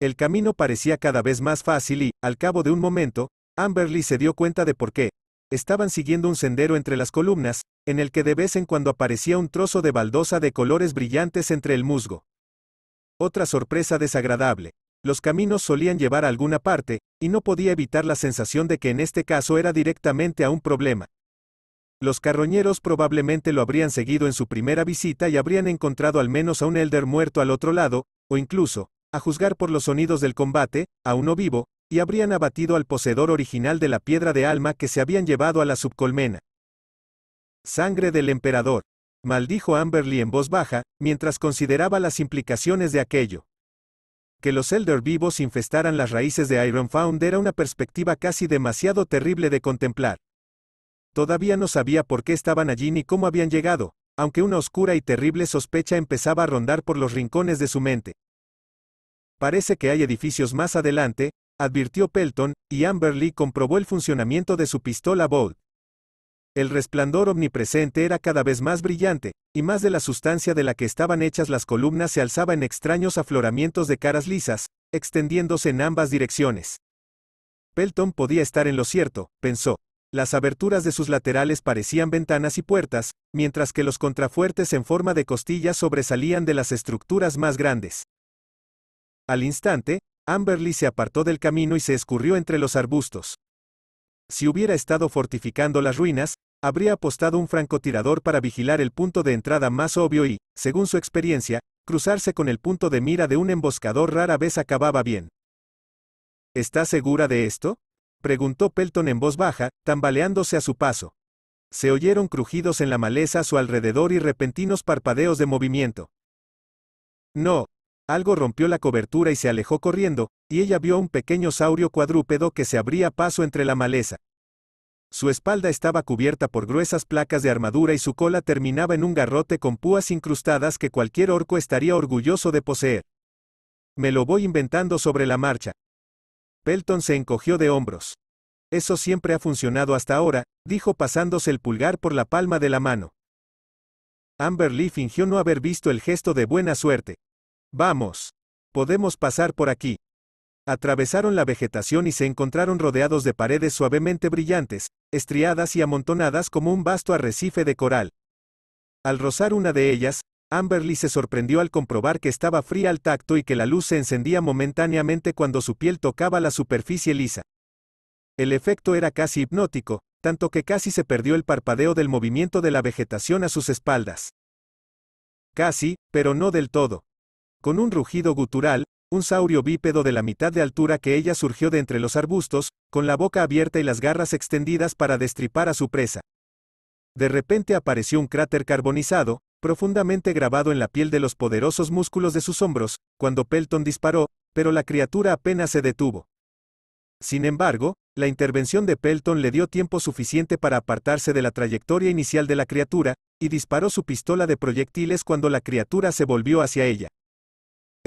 El camino parecía cada vez más fácil y, al cabo de un momento, Amberly se dio cuenta de por qué, Estaban siguiendo un sendero entre las columnas, en el que de vez en cuando aparecía un trozo de baldosa de colores brillantes entre el musgo. Otra sorpresa desagradable. Los caminos solían llevar a alguna parte, y no podía evitar la sensación de que en este caso era directamente a un problema. Los carroñeros probablemente lo habrían seguido en su primera visita y habrían encontrado al menos a un elder muerto al otro lado, o incluso, a juzgar por los sonidos del combate, a uno vivo, y habrían abatido al poseedor original de la piedra de alma que se habían llevado a la subcolmena. Sangre del emperador. Maldijo Amberly en voz baja, mientras consideraba las implicaciones de aquello. Que los Elder vivos infestaran las raíces de Iron Found era una perspectiva casi demasiado terrible de contemplar. Todavía no sabía por qué estaban allí ni cómo habían llegado, aunque una oscura y terrible sospecha empezaba a rondar por los rincones de su mente. Parece que hay edificios más adelante, advirtió Pelton, y Amberley comprobó el funcionamiento de su pistola Bolt. El resplandor omnipresente era cada vez más brillante, y más de la sustancia de la que estaban hechas las columnas se alzaba en extraños afloramientos de caras lisas, extendiéndose en ambas direcciones. Pelton podía estar en lo cierto, pensó. Las aberturas de sus laterales parecían ventanas y puertas, mientras que los contrafuertes en forma de costillas sobresalían de las estructuras más grandes. Al instante, Amberly se apartó del camino y se escurrió entre los arbustos. Si hubiera estado fortificando las ruinas, habría apostado un francotirador para vigilar el punto de entrada más obvio y, según su experiencia, cruzarse con el punto de mira de un emboscador rara vez acababa bien. ¿Estás segura de esto? preguntó Pelton en voz baja, tambaleándose a su paso. Se oyeron crujidos en la maleza a su alrededor y repentinos parpadeos de movimiento. No, algo rompió la cobertura y se alejó corriendo, y ella vio un pequeño saurio cuadrúpedo que se abría paso entre la maleza. Su espalda estaba cubierta por gruesas placas de armadura y su cola terminaba en un garrote con púas incrustadas que cualquier orco estaría orgulloso de poseer. Me lo voy inventando sobre la marcha. Pelton se encogió de hombros. Eso siempre ha funcionado hasta ahora, dijo pasándose el pulgar por la palma de la mano. Amberly fingió no haber visto el gesto de buena suerte. Vamos. Podemos pasar por aquí. Atravesaron la vegetación y se encontraron rodeados de paredes suavemente brillantes, estriadas y amontonadas como un vasto arrecife de coral. Al rozar una de ellas, Amberly se sorprendió al comprobar que estaba fría al tacto y que la luz se encendía momentáneamente cuando su piel tocaba la superficie lisa. El efecto era casi hipnótico, tanto que casi se perdió el parpadeo del movimiento de la vegetación a sus espaldas. Casi, pero no del todo. Con un rugido gutural, un saurio bípedo de la mitad de altura que ella surgió de entre los arbustos, con la boca abierta y las garras extendidas para destripar a su presa. De repente apareció un cráter carbonizado, profundamente grabado en la piel de los poderosos músculos de sus hombros, cuando Pelton disparó, pero la criatura apenas se detuvo. Sin embargo, la intervención de Pelton le dio tiempo suficiente para apartarse de la trayectoria inicial de la criatura, y disparó su pistola de proyectiles cuando la criatura se volvió hacia ella.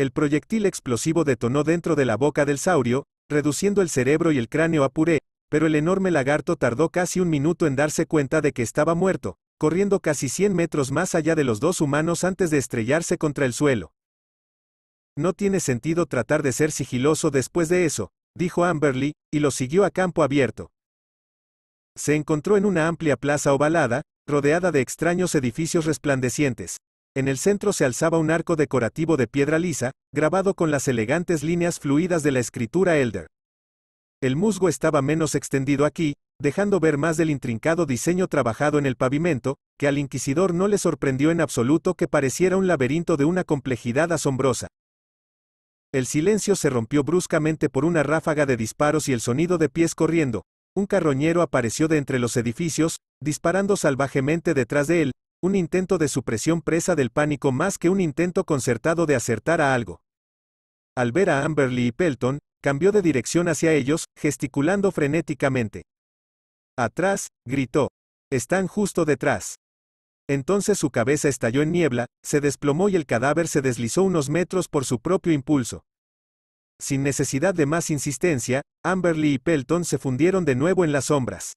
El proyectil explosivo detonó dentro de la boca del saurio, reduciendo el cerebro y el cráneo a puré, pero el enorme lagarto tardó casi un minuto en darse cuenta de que estaba muerto, corriendo casi 100 metros más allá de los dos humanos antes de estrellarse contra el suelo. No tiene sentido tratar de ser sigiloso después de eso, dijo Amberly, y lo siguió a campo abierto. Se encontró en una amplia plaza ovalada, rodeada de extraños edificios resplandecientes. En el centro se alzaba un arco decorativo de piedra lisa, grabado con las elegantes líneas fluidas de la escritura Elder. El musgo estaba menos extendido aquí, dejando ver más del intrincado diseño trabajado en el pavimento, que al inquisidor no le sorprendió en absoluto que pareciera un laberinto de una complejidad asombrosa. El silencio se rompió bruscamente por una ráfaga de disparos y el sonido de pies corriendo. Un carroñero apareció de entre los edificios, disparando salvajemente detrás de él, un intento de supresión presa del pánico más que un intento concertado de acertar a algo. Al ver a Amberly y Pelton, cambió de dirección hacia ellos, gesticulando frenéticamente. Atrás, gritó. Están justo detrás. Entonces su cabeza estalló en niebla, se desplomó y el cadáver se deslizó unos metros por su propio impulso. Sin necesidad de más insistencia, Amberly y Pelton se fundieron de nuevo en las sombras.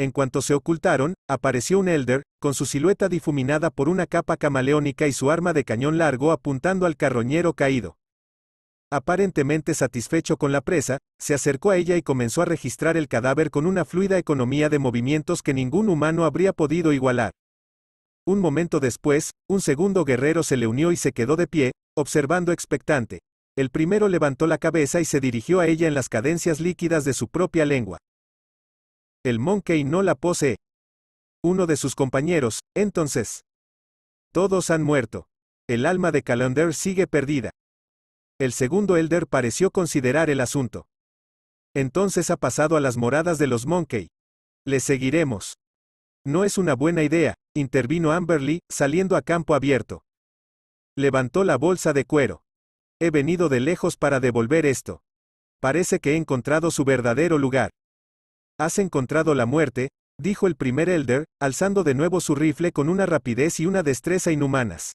En cuanto se ocultaron, apareció un Elder, con su silueta difuminada por una capa camaleónica y su arma de cañón largo apuntando al carroñero caído. Aparentemente satisfecho con la presa, se acercó a ella y comenzó a registrar el cadáver con una fluida economía de movimientos que ningún humano habría podido igualar. Un momento después, un segundo guerrero se le unió y se quedó de pie, observando expectante. El primero levantó la cabeza y se dirigió a ella en las cadencias líquidas de su propia lengua. El Monkey no la posee. Uno de sus compañeros, entonces. Todos han muerto. El alma de Calander sigue perdida. El segundo Elder pareció considerar el asunto. Entonces ha pasado a las moradas de los Monkey. Le seguiremos. No es una buena idea, intervino Amberly, saliendo a campo abierto. Levantó la bolsa de cuero. He venido de lejos para devolver esto. Parece que he encontrado su verdadero lugar. Has encontrado la muerte, dijo el primer Elder, alzando de nuevo su rifle con una rapidez y una destreza inhumanas.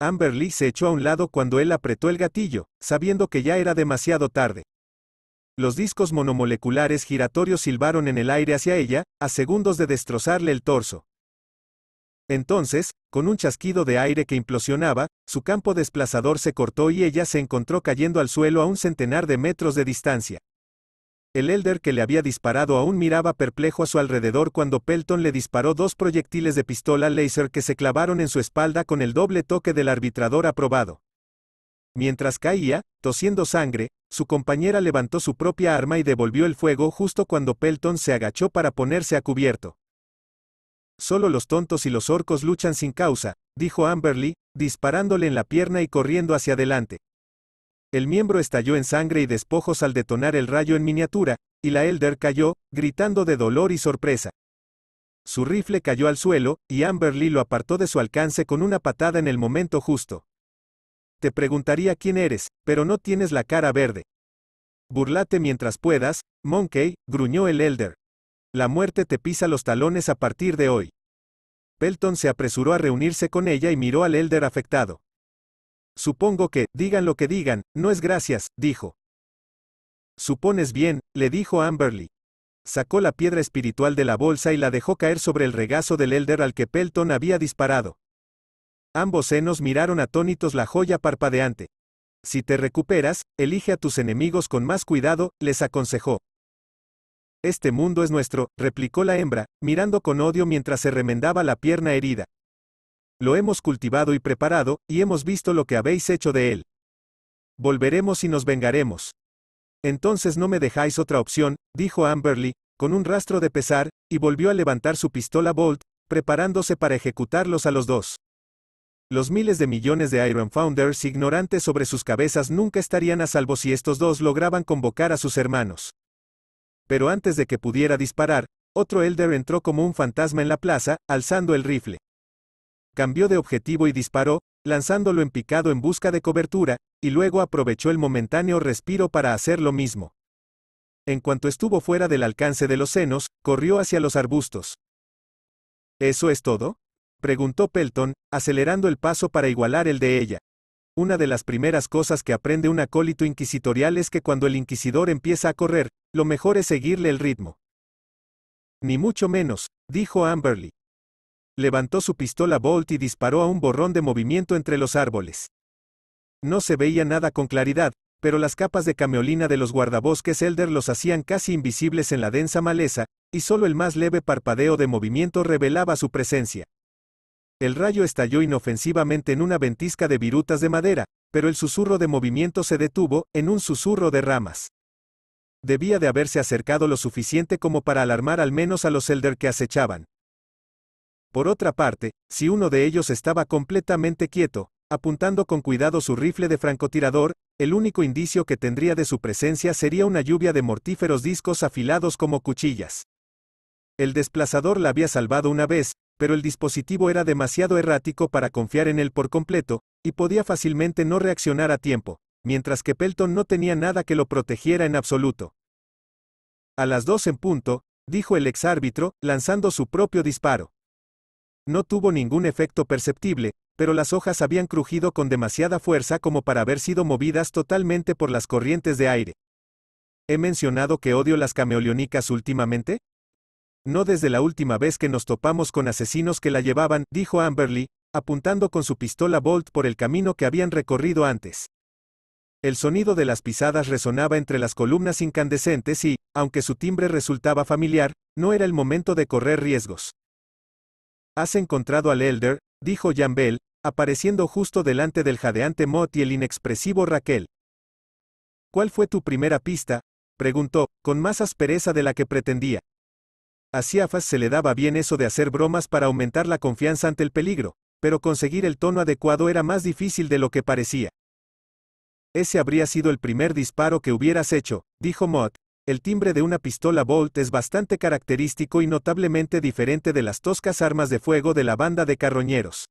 Amberly se echó a un lado cuando él apretó el gatillo, sabiendo que ya era demasiado tarde. Los discos monomoleculares giratorios silbaron en el aire hacia ella, a segundos de destrozarle el torso. Entonces, con un chasquido de aire que implosionaba, su campo desplazador se cortó y ella se encontró cayendo al suelo a un centenar de metros de distancia. El elder que le había disparado aún miraba perplejo a su alrededor cuando Pelton le disparó dos proyectiles de pistola láser que se clavaron en su espalda con el doble toque del arbitrador aprobado. Mientras caía, tosiendo sangre, su compañera levantó su propia arma y devolvió el fuego justo cuando Pelton se agachó para ponerse a cubierto. Solo los tontos y los orcos luchan sin causa, dijo Amberly, disparándole en la pierna y corriendo hacia adelante el miembro estalló en sangre y despojos al detonar el rayo en miniatura, y la Elder cayó, gritando de dolor y sorpresa. Su rifle cayó al suelo, y Amberly lo apartó de su alcance con una patada en el momento justo. Te preguntaría quién eres, pero no tienes la cara verde. Burlate mientras puedas, Monkey, gruñó el Elder. La muerte te pisa los talones a partir de hoy. Pelton se apresuró a reunirse con ella y miró al Elder afectado. Supongo que, digan lo que digan, no es gracias, dijo. Supones bien, le dijo Amberly. Sacó la piedra espiritual de la bolsa y la dejó caer sobre el regazo del elder al que Pelton había disparado. Ambos senos miraron atónitos la joya parpadeante. Si te recuperas, elige a tus enemigos con más cuidado, les aconsejó. Este mundo es nuestro, replicó la hembra, mirando con odio mientras se remendaba la pierna herida. Lo hemos cultivado y preparado, y hemos visto lo que habéis hecho de él. Volveremos y nos vengaremos. Entonces no me dejáis otra opción, dijo Amberly, con un rastro de pesar, y volvió a levantar su pistola Bolt, preparándose para ejecutarlos a los dos. Los miles de millones de Iron Founders ignorantes sobre sus cabezas nunca estarían a salvo si estos dos lograban convocar a sus hermanos. Pero antes de que pudiera disparar, otro Elder entró como un fantasma en la plaza, alzando el rifle cambió de objetivo y disparó, lanzándolo en picado en busca de cobertura, y luego aprovechó el momentáneo respiro para hacer lo mismo. En cuanto estuvo fuera del alcance de los senos, corrió hacia los arbustos. ¿Eso es todo? preguntó Pelton, acelerando el paso para igualar el de ella. Una de las primeras cosas que aprende un acólito inquisitorial es que cuando el inquisidor empieza a correr, lo mejor es seguirle el ritmo. Ni mucho menos, dijo Amberly. Levantó su pistola Bolt y disparó a un borrón de movimiento entre los árboles. No se veía nada con claridad, pero las capas de cameolina de los guardabosques Elder los hacían casi invisibles en la densa maleza, y solo el más leve parpadeo de movimiento revelaba su presencia. El rayo estalló inofensivamente en una ventisca de virutas de madera, pero el susurro de movimiento se detuvo, en un susurro de ramas. Debía de haberse acercado lo suficiente como para alarmar al menos a los Elder que acechaban. Por otra parte, si uno de ellos estaba completamente quieto, apuntando con cuidado su rifle de francotirador, el único indicio que tendría de su presencia sería una lluvia de mortíferos discos afilados como cuchillas. El desplazador la había salvado una vez, pero el dispositivo era demasiado errático para confiar en él por completo, y podía fácilmente no reaccionar a tiempo, mientras que Pelton no tenía nada que lo protegiera en absoluto. A las dos en punto, dijo el exárbitro, lanzando su propio disparo. No tuvo ningún efecto perceptible, pero las hojas habían crujido con demasiada fuerza como para haber sido movidas totalmente por las corrientes de aire. ¿He mencionado que odio las cameolionicas últimamente? No desde la última vez que nos topamos con asesinos que la llevaban, dijo Amberly, apuntando con su pistola Bolt por el camino que habían recorrido antes. El sonido de las pisadas resonaba entre las columnas incandescentes y, aunque su timbre resultaba familiar, no era el momento de correr riesgos. Has encontrado al Elder, dijo Bell, apareciendo justo delante del jadeante Mott y el inexpresivo Raquel. ¿Cuál fue tu primera pista? preguntó, con más aspereza de la que pretendía. A Ciafas se le daba bien eso de hacer bromas para aumentar la confianza ante el peligro, pero conseguir el tono adecuado era más difícil de lo que parecía. Ese habría sido el primer disparo que hubieras hecho, dijo Mott, el timbre de una pistola Bolt es bastante característico y notablemente diferente de las toscas armas de fuego de la banda de carroñeros.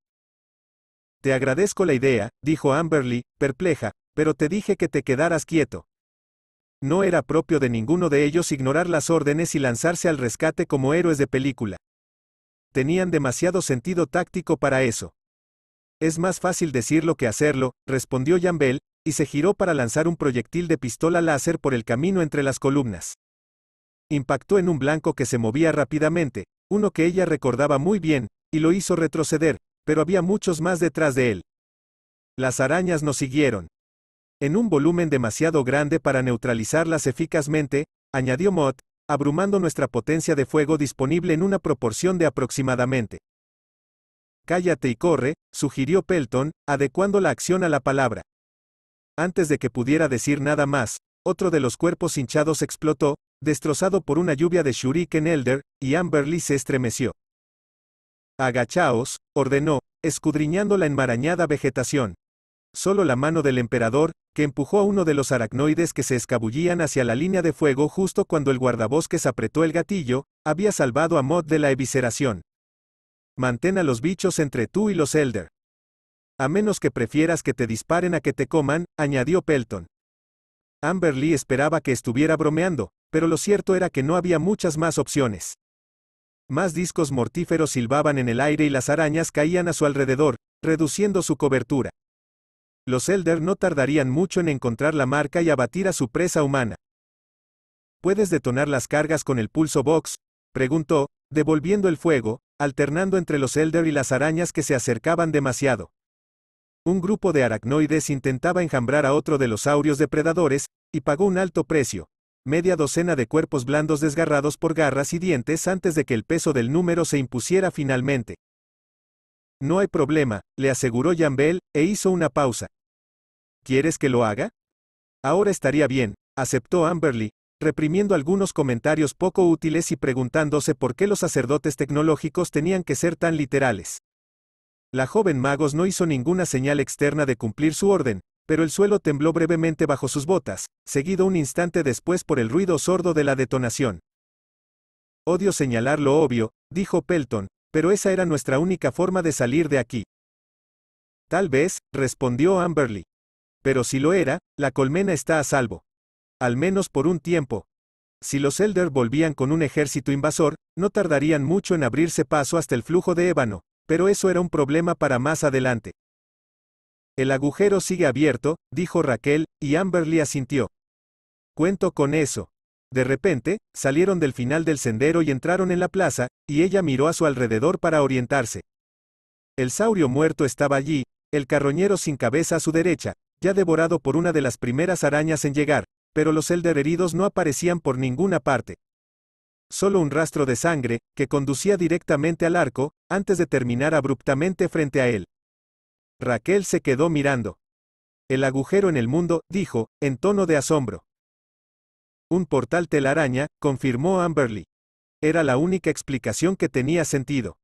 Te agradezco la idea, dijo Amberly, perpleja, pero te dije que te quedaras quieto. No era propio de ninguno de ellos ignorar las órdenes y lanzarse al rescate como héroes de película. Tenían demasiado sentido táctico para eso. Es más fácil decirlo que hacerlo, respondió Jambel, y se giró para lanzar un proyectil de pistola láser por el camino entre las columnas. Impactó en un blanco que se movía rápidamente, uno que ella recordaba muy bien, y lo hizo retroceder, pero había muchos más detrás de él. Las arañas nos siguieron. En un volumen demasiado grande para neutralizarlas eficazmente, añadió Mott, abrumando nuestra potencia de fuego disponible en una proporción de aproximadamente. Cállate y corre, sugirió Pelton, adecuando la acción a la palabra. Antes de que pudiera decir nada más, otro de los cuerpos hinchados explotó, destrozado por una lluvia de shuriken elder, y Amberly se estremeció. Agachaos, ordenó, escudriñando la enmarañada vegetación. Solo la mano del emperador, que empujó a uno de los aracnoides que se escabullían hacia la línea de fuego justo cuando el guardabosques apretó el gatillo, había salvado a Mod de la evisceración. Mantén a los bichos entre tú y los Elder. A menos que prefieras que te disparen a que te coman, añadió Pelton. Amberly esperaba que estuviera bromeando, pero lo cierto era que no había muchas más opciones. Más discos mortíferos silbaban en el aire y las arañas caían a su alrededor, reduciendo su cobertura. Los Elder no tardarían mucho en encontrar la marca y abatir a su presa humana. ¿Puedes detonar las cargas con el pulso box? preguntó, devolviendo el fuego, alternando entre los Elder y las arañas que se acercaban demasiado un grupo de aracnoides intentaba enjambrar a otro de los saurios depredadores, y pagó un alto precio, media docena de cuerpos blandos desgarrados por garras y dientes antes de que el peso del número se impusiera finalmente. No hay problema, le aseguró Jambel, e hizo una pausa. ¿Quieres que lo haga? Ahora estaría bien, aceptó Amberly, reprimiendo algunos comentarios poco útiles y preguntándose por qué los sacerdotes tecnológicos tenían que ser tan literales. La joven Magos no hizo ninguna señal externa de cumplir su orden, pero el suelo tembló brevemente bajo sus botas, seguido un instante después por el ruido sordo de la detonación. Odio señalar lo obvio, dijo Pelton, pero esa era nuestra única forma de salir de aquí. Tal vez, respondió Amberly. Pero si lo era, la colmena está a salvo. Al menos por un tiempo. Si los Elder volvían con un ejército invasor, no tardarían mucho en abrirse paso hasta el flujo de ébano, pero eso era un problema para más adelante. El agujero sigue abierto, dijo Raquel, y Amberly asintió. Cuento con eso. De repente, salieron del final del sendero y entraron en la plaza, y ella miró a su alrededor para orientarse. El saurio muerto estaba allí, el carroñero sin cabeza a su derecha, ya devorado por una de las primeras arañas en llegar, pero los elder heridos no aparecían por ninguna parte solo un rastro de sangre, que conducía directamente al arco, antes de terminar abruptamente frente a él. Raquel se quedó mirando. El agujero en el mundo, dijo, en tono de asombro. Un portal telaraña, confirmó Amberly. Era la única explicación que tenía sentido.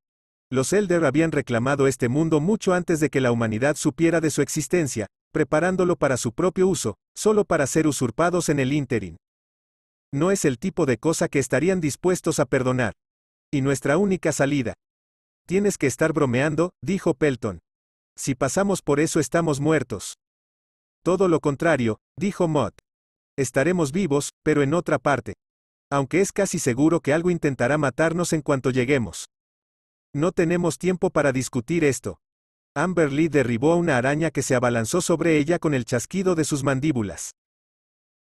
Los Elder habían reclamado este mundo mucho antes de que la humanidad supiera de su existencia, preparándolo para su propio uso, solo para ser usurpados en el ínterin no es el tipo de cosa que estarían dispuestos a perdonar. Y nuestra única salida. Tienes que estar bromeando, dijo Pelton. Si pasamos por eso estamos muertos. Todo lo contrario, dijo Mott. Estaremos vivos, pero en otra parte. Aunque es casi seguro que algo intentará matarnos en cuanto lleguemos. No tenemos tiempo para discutir esto. Amberly derribó a una araña que se abalanzó sobre ella con el chasquido de sus mandíbulas.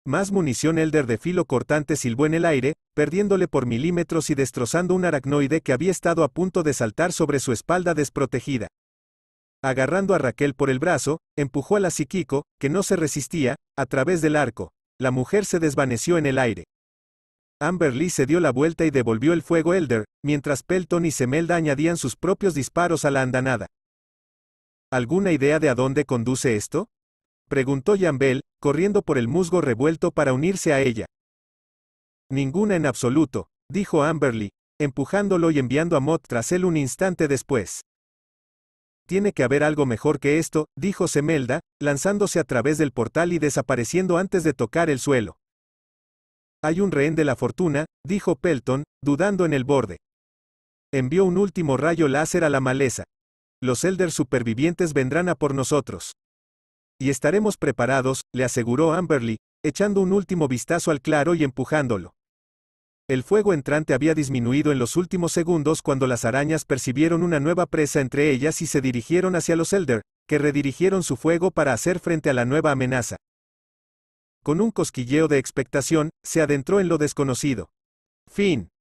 Más munición Elder de filo cortante silbó en el aire, perdiéndole por milímetros y destrozando un aracnoide que había estado a punto de saltar sobre su espalda desprotegida. Agarrando a Raquel por el brazo, empujó a la psiquico, que no se resistía, a través del arco. La mujer se desvaneció en el aire. Amberly se dio la vuelta y devolvió el fuego Elder, mientras Pelton y Semelda añadían sus propios disparos a la andanada. ¿Alguna idea de a dónde conduce esto? Preguntó Jambel, corriendo por el musgo revuelto para unirse a ella. Ninguna en absoluto, dijo Amberly, empujándolo y enviando a Mott tras él un instante después. Tiene que haber algo mejor que esto, dijo Semelda, lanzándose a través del portal y desapareciendo antes de tocar el suelo. Hay un rehén de la fortuna, dijo Pelton, dudando en el borde. Envió un último rayo láser a la maleza. Los Elders supervivientes vendrán a por nosotros. Y estaremos preparados, le aseguró Amberly, echando un último vistazo al claro y empujándolo. El fuego entrante había disminuido en los últimos segundos cuando las arañas percibieron una nueva presa entre ellas y se dirigieron hacia los Elder, que redirigieron su fuego para hacer frente a la nueva amenaza. Con un cosquilleo de expectación, se adentró en lo desconocido. Fin.